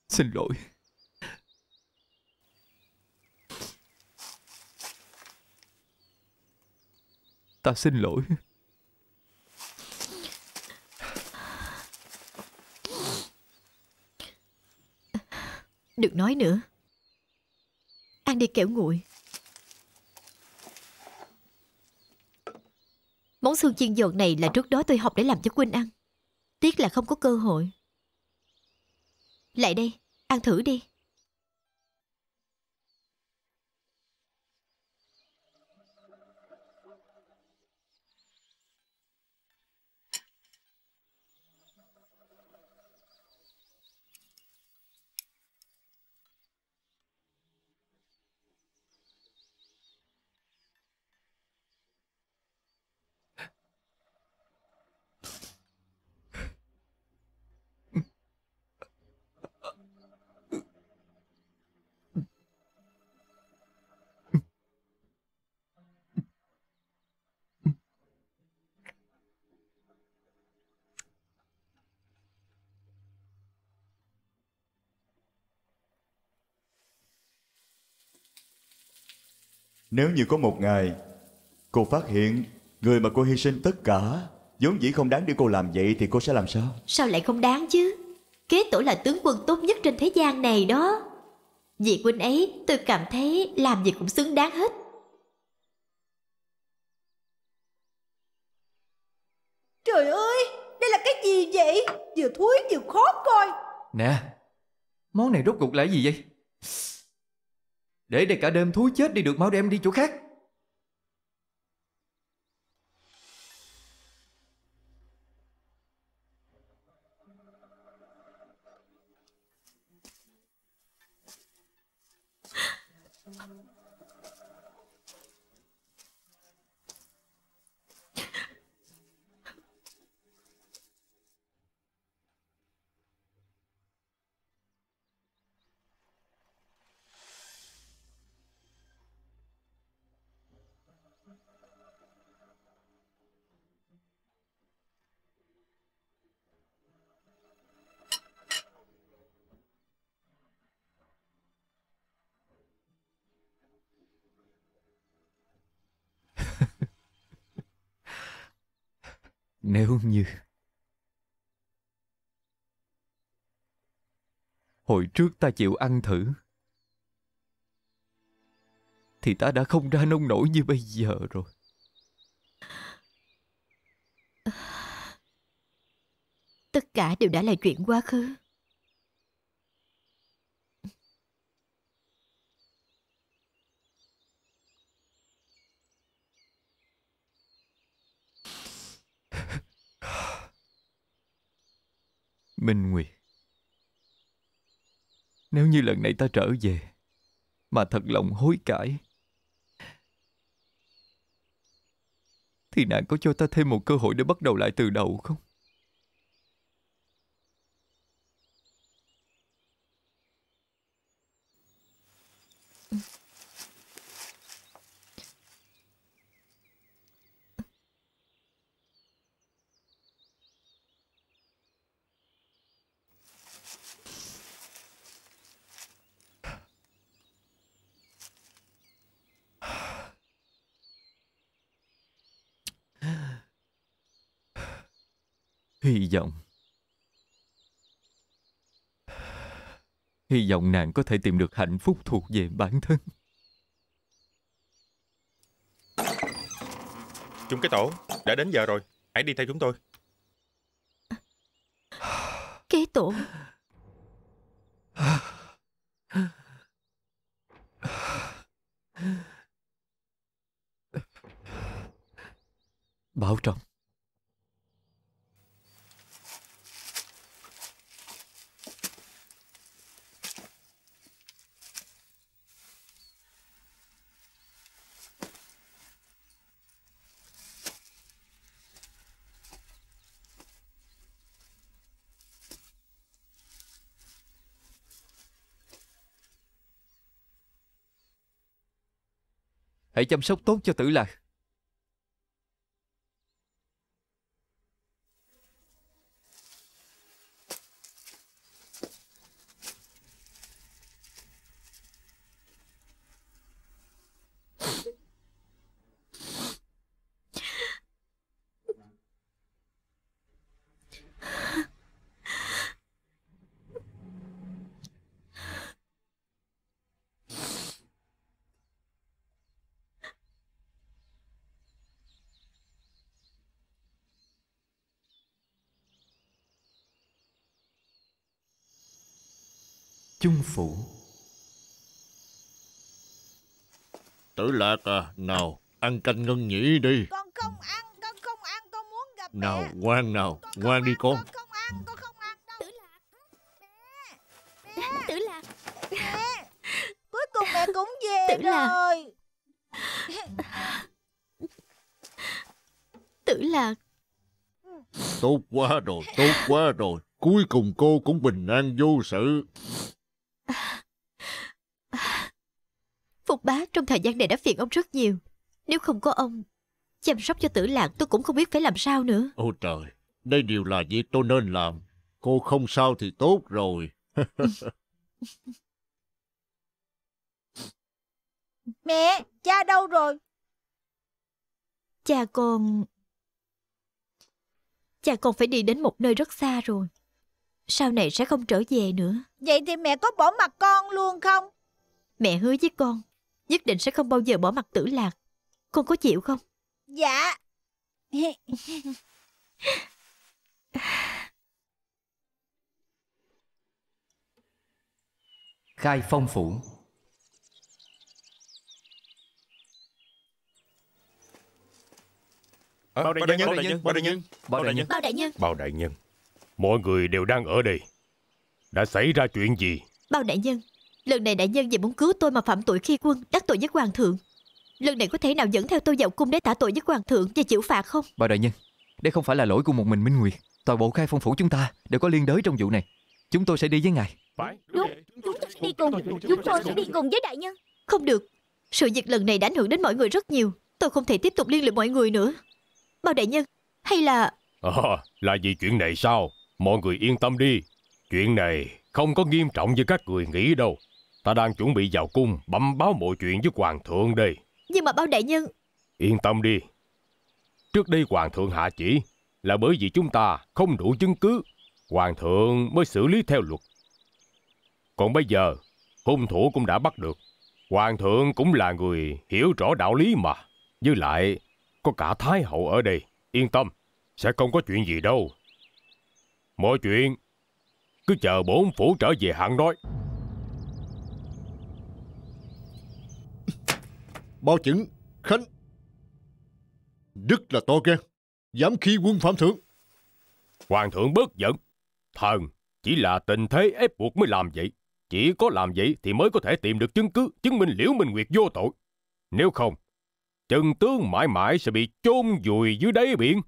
Xin lỗi Ta xin lỗi Đừng nói nữa Ăn đi kẹo nguội Món xương chiên giòn này là trước đó tôi học để làm cho Quynh ăn Tiếc là không có cơ hội lại đây, ăn thử đi. Nếu như có một ngày cô phát hiện người mà cô hy sinh tất cả vốn dĩ không đáng để cô làm vậy thì cô sẽ làm sao? Sao lại không đáng chứ? Kế tổ là tướng quân tốt nhất trên thế gian này đó. Vì huynh ấy tôi cảm thấy làm gì cũng xứng đáng hết. Trời ơi, đây là cái gì vậy? Vừa thúi vừa khó coi. Nè, món này rốt cuộc là gì vậy? Để đây cả đêm thúi chết đi được mau đem đi chỗ khác nếu như hồi trước ta chịu ăn thử thì ta đã không ra nông nổi như bây giờ rồi tất cả đều đã là chuyện quá khứ Minh Nguyệt Nếu như lần này ta trở về Mà thật lòng hối cải Thì nàng có cho ta thêm một cơ hội để bắt đầu lại từ đầu không? Hy vọng Hy vọng nàng có thể tìm được hạnh phúc thuộc về bản thân Chúng cái tổ Đã đến giờ rồi Hãy đi theo chúng tôi Kế tổ Bảo trọng Hãy chăm sóc tốt cho tử lạc chung phủ tử lạc à nào ăn canh ngân nhĩ đi con không ăn con không ăn con muốn gặp nào mẹ. ngoan nào con ngoan đi ăn, con con không ăn con không ăn đâu tử lạc mẹ mẹ tử lạc mẹ cuối cùng mẹ cũng về tử rồi lạc. tử lạc tốt quá rồi tốt quá rồi cuối cùng cô cũng bình an vô sự Phục bá trong thời gian này đã phiền ông rất nhiều Nếu không có ông Chăm sóc cho tử lạc tôi cũng không biết phải làm sao nữa Ôi trời Đây đều là việc tôi nên làm Cô không sao thì tốt rồi [laughs] Mẹ Cha đâu rồi Cha con Cha con phải đi đến một nơi rất xa rồi Sau này sẽ không trở về nữa Vậy thì mẹ có bỏ mặt con luôn không Mẹ hứa với con nhất định sẽ không bao giờ bỏ mặt tử lạc. Con có chịu không? Dạ. [laughs] Khai phong phủ ờ, bao đại nhân, bao đại nhân Bao đại nhân, bao đại nhân Bao đại nhân Mọi người đều đang ở đây Đã xảy ra chuyện gì? Bao đại nhân, Lần này đại nhân vì muốn cứu tôi mà phạm tội khi quân Đắc tội với hoàng thượng Lần này có thể nào dẫn theo tôi vào cung để tả tội với hoàng thượng và chịu phạt không Bà đại nhân Đây không phải là lỗi của một mình Minh Nguyệt Toàn bộ khai phong phủ chúng ta đều có liên đới trong vụ này Chúng tôi sẽ đi với ngài Đúng, chúng tôi sẽ đi cùng Chúng tôi sẽ đi cùng với đại nhân Không được, sự việc lần này đã ảnh hưởng đến mọi người rất nhiều Tôi không thể tiếp tục liên lụy mọi người nữa Bao đại nhân, hay là... À, là vì chuyện này sao? Mọi người yên tâm đi Chuyện này không có nghiêm trọng như các người nghĩ đâu Ta đang chuẩn bị vào cung bẩm báo mọi chuyện với hoàng thượng đây Nhưng mà bao đại nhân Yên tâm đi Trước đây hoàng thượng hạ chỉ Là bởi vì chúng ta không đủ chứng cứ Hoàng thượng mới xử lý theo luật Còn bây giờ Hung thủ cũng đã bắt được Hoàng thượng cũng là người hiểu rõ đạo lý mà Với lại Có cả Thái hậu ở đây Yên tâm Sẽ không có chuyện gì đâu Mọi chuyện Cứ chờ bổn phủ trở về hạng nói Bao chứng Khánh Đức là to gan Dám khi quân phạm thượng Hoàng thượng bớt giận Thần chỉ là tình thế ép buộc mới làm vậy Chỉ có làm vậy thì mới có thể tìm được chứng cứ Chứng minh Liễu Minh Nguyệt vô tội Nếu không chân tướng mãi mãi sẽ bị chôn vùi dưới đáy biển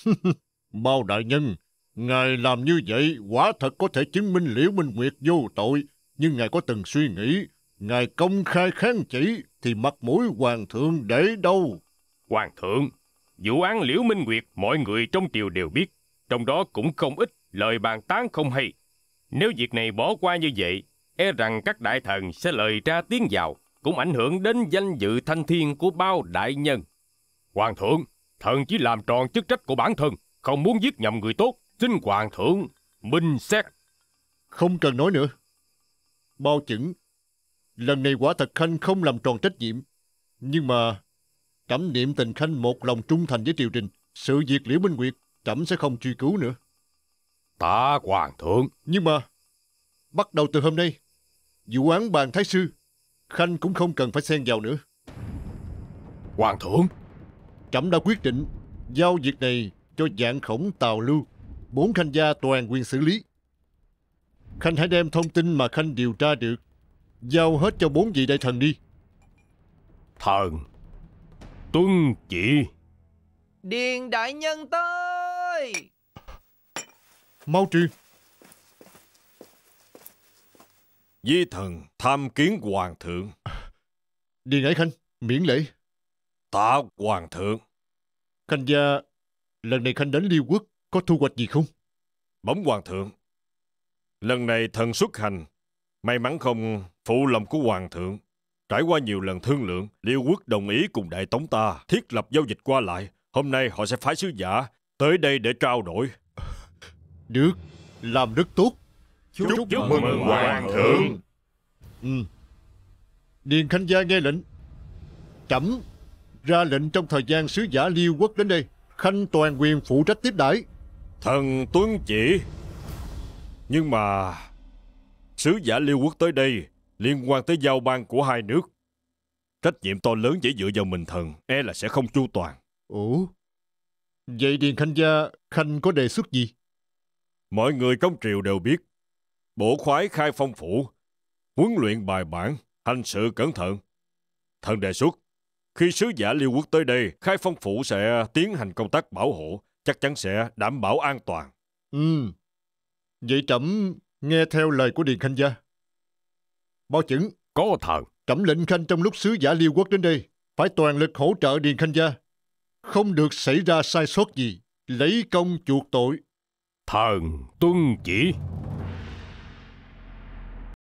[laughs] Bao đại nhân Ngài làm như vậy quả thật có thể chứng minh Liễu Minh Nguyệt vô tội Nhưng ngài có từng suy nghĩ Ngài công khai kháng chỉ thì mặt mũi hoàng thượng để đâu? Hoàng thượng, vụ án Liễu Minh Nguyệt mọi người trong triều đều biết, trong đó cũng không ít lời bàn tán không hay. Nếu việc này bỏ qua như vậy, e rằng các đại thần sẽ lời ra tiếng vào, cũng ảnh hưởng đến danh dự thanh thiên của bao đại nhân. Hoàng thượng, thần chỉ làm tròn chức trách của bản thân, không muốn giết nhầm người tốt, xin hoàng thượng minh xét. Không cần nói nữa. Bao chứng Lần này quả thật Khanh không làm tròn trách nhiệm. Nhưng mà trẫm niệm tình Khanh một lòng trung thành với triều đình. Sự việc Liễu Minh Nguyệt trẫm sẽ không truy cứu nữa. Tạ Hoàng thượng. Nhưng mà bắt đầu từ hôm nay vụ án bàn thái sư Khanh cũng không cần phải xen vào nữa. Hoàng thượng. Trẫm đã quyết định giao việc này cho dạng khổng tào lưu. Bốn khanh gia toàn quyền xử lý. Khanh hãy đem thông tin mà Khanh điều tra được Giao hết cho bốn vị đại thần đi Thần Tuân chỉ Điền đại nhân tới Mau truyền Di thần tham kiến hoàng thượng Điền Ái Khanh miễn lễ Tạ hoàng thượng Khanh gia Lần này Khanh đến Liêu Quốc Có thu hoạch gì không Bấm hoàng thượng Lần này thần xuất hành May mắn không phụ lòng của Hoàng thượng. Trải qua nhiều lần thương lượng, Liêu quốc đồng ý cùng đại tống ta thiết lập giao dịch qua lại. Hôm nay họ sẽ phái sứ giả tới đây để trao đổi. Được, làm rất tốt. Chúc, chúc, chúc mừng, mừng Hoàng thượng. Ừ. Điền Khánh Gia nghe lệnh. Chẩm ra lệnh trong thời gian sứ giả Liêu quốc đến đây. Khanh toàn quyền phụ trách tiếp đãi. Thần tuấn chỉ. Nhưng mà sứ giả Liêu quốc tới đây liên quan tới giao ban của hai nước. Trách nhiệm to lớn chỉ dựa vào mình thần, e là sẽ không chu toàn. Ủa? Vậy Điền Khanh Gia, Khanh có đề xuất gì? Mọi người trong triều đều biết, bổ khoái khai phong phủ, huấn luyện bài bản, hành sự cẩn thận. Thần đề xuất, khi sứ giả Liêu quốc tới đây, khai phong phủ sẽ tiến hành công tác bảo hộ, chắc chắn sẽ đảm bảo an toàn. Ừ, vậy trẫm Nghe theo lời của Điền Khanh Gia. Bao chứng. Có thần. Cẩm lệnh Khanh trong lúc sứ giả liêu quốc đến đây, phải toàn lực hỗ trợ Điền Khanh Gia. Không được xảy ra sai sót gì, lấy công chuộc tội. Thần tuân chỉ.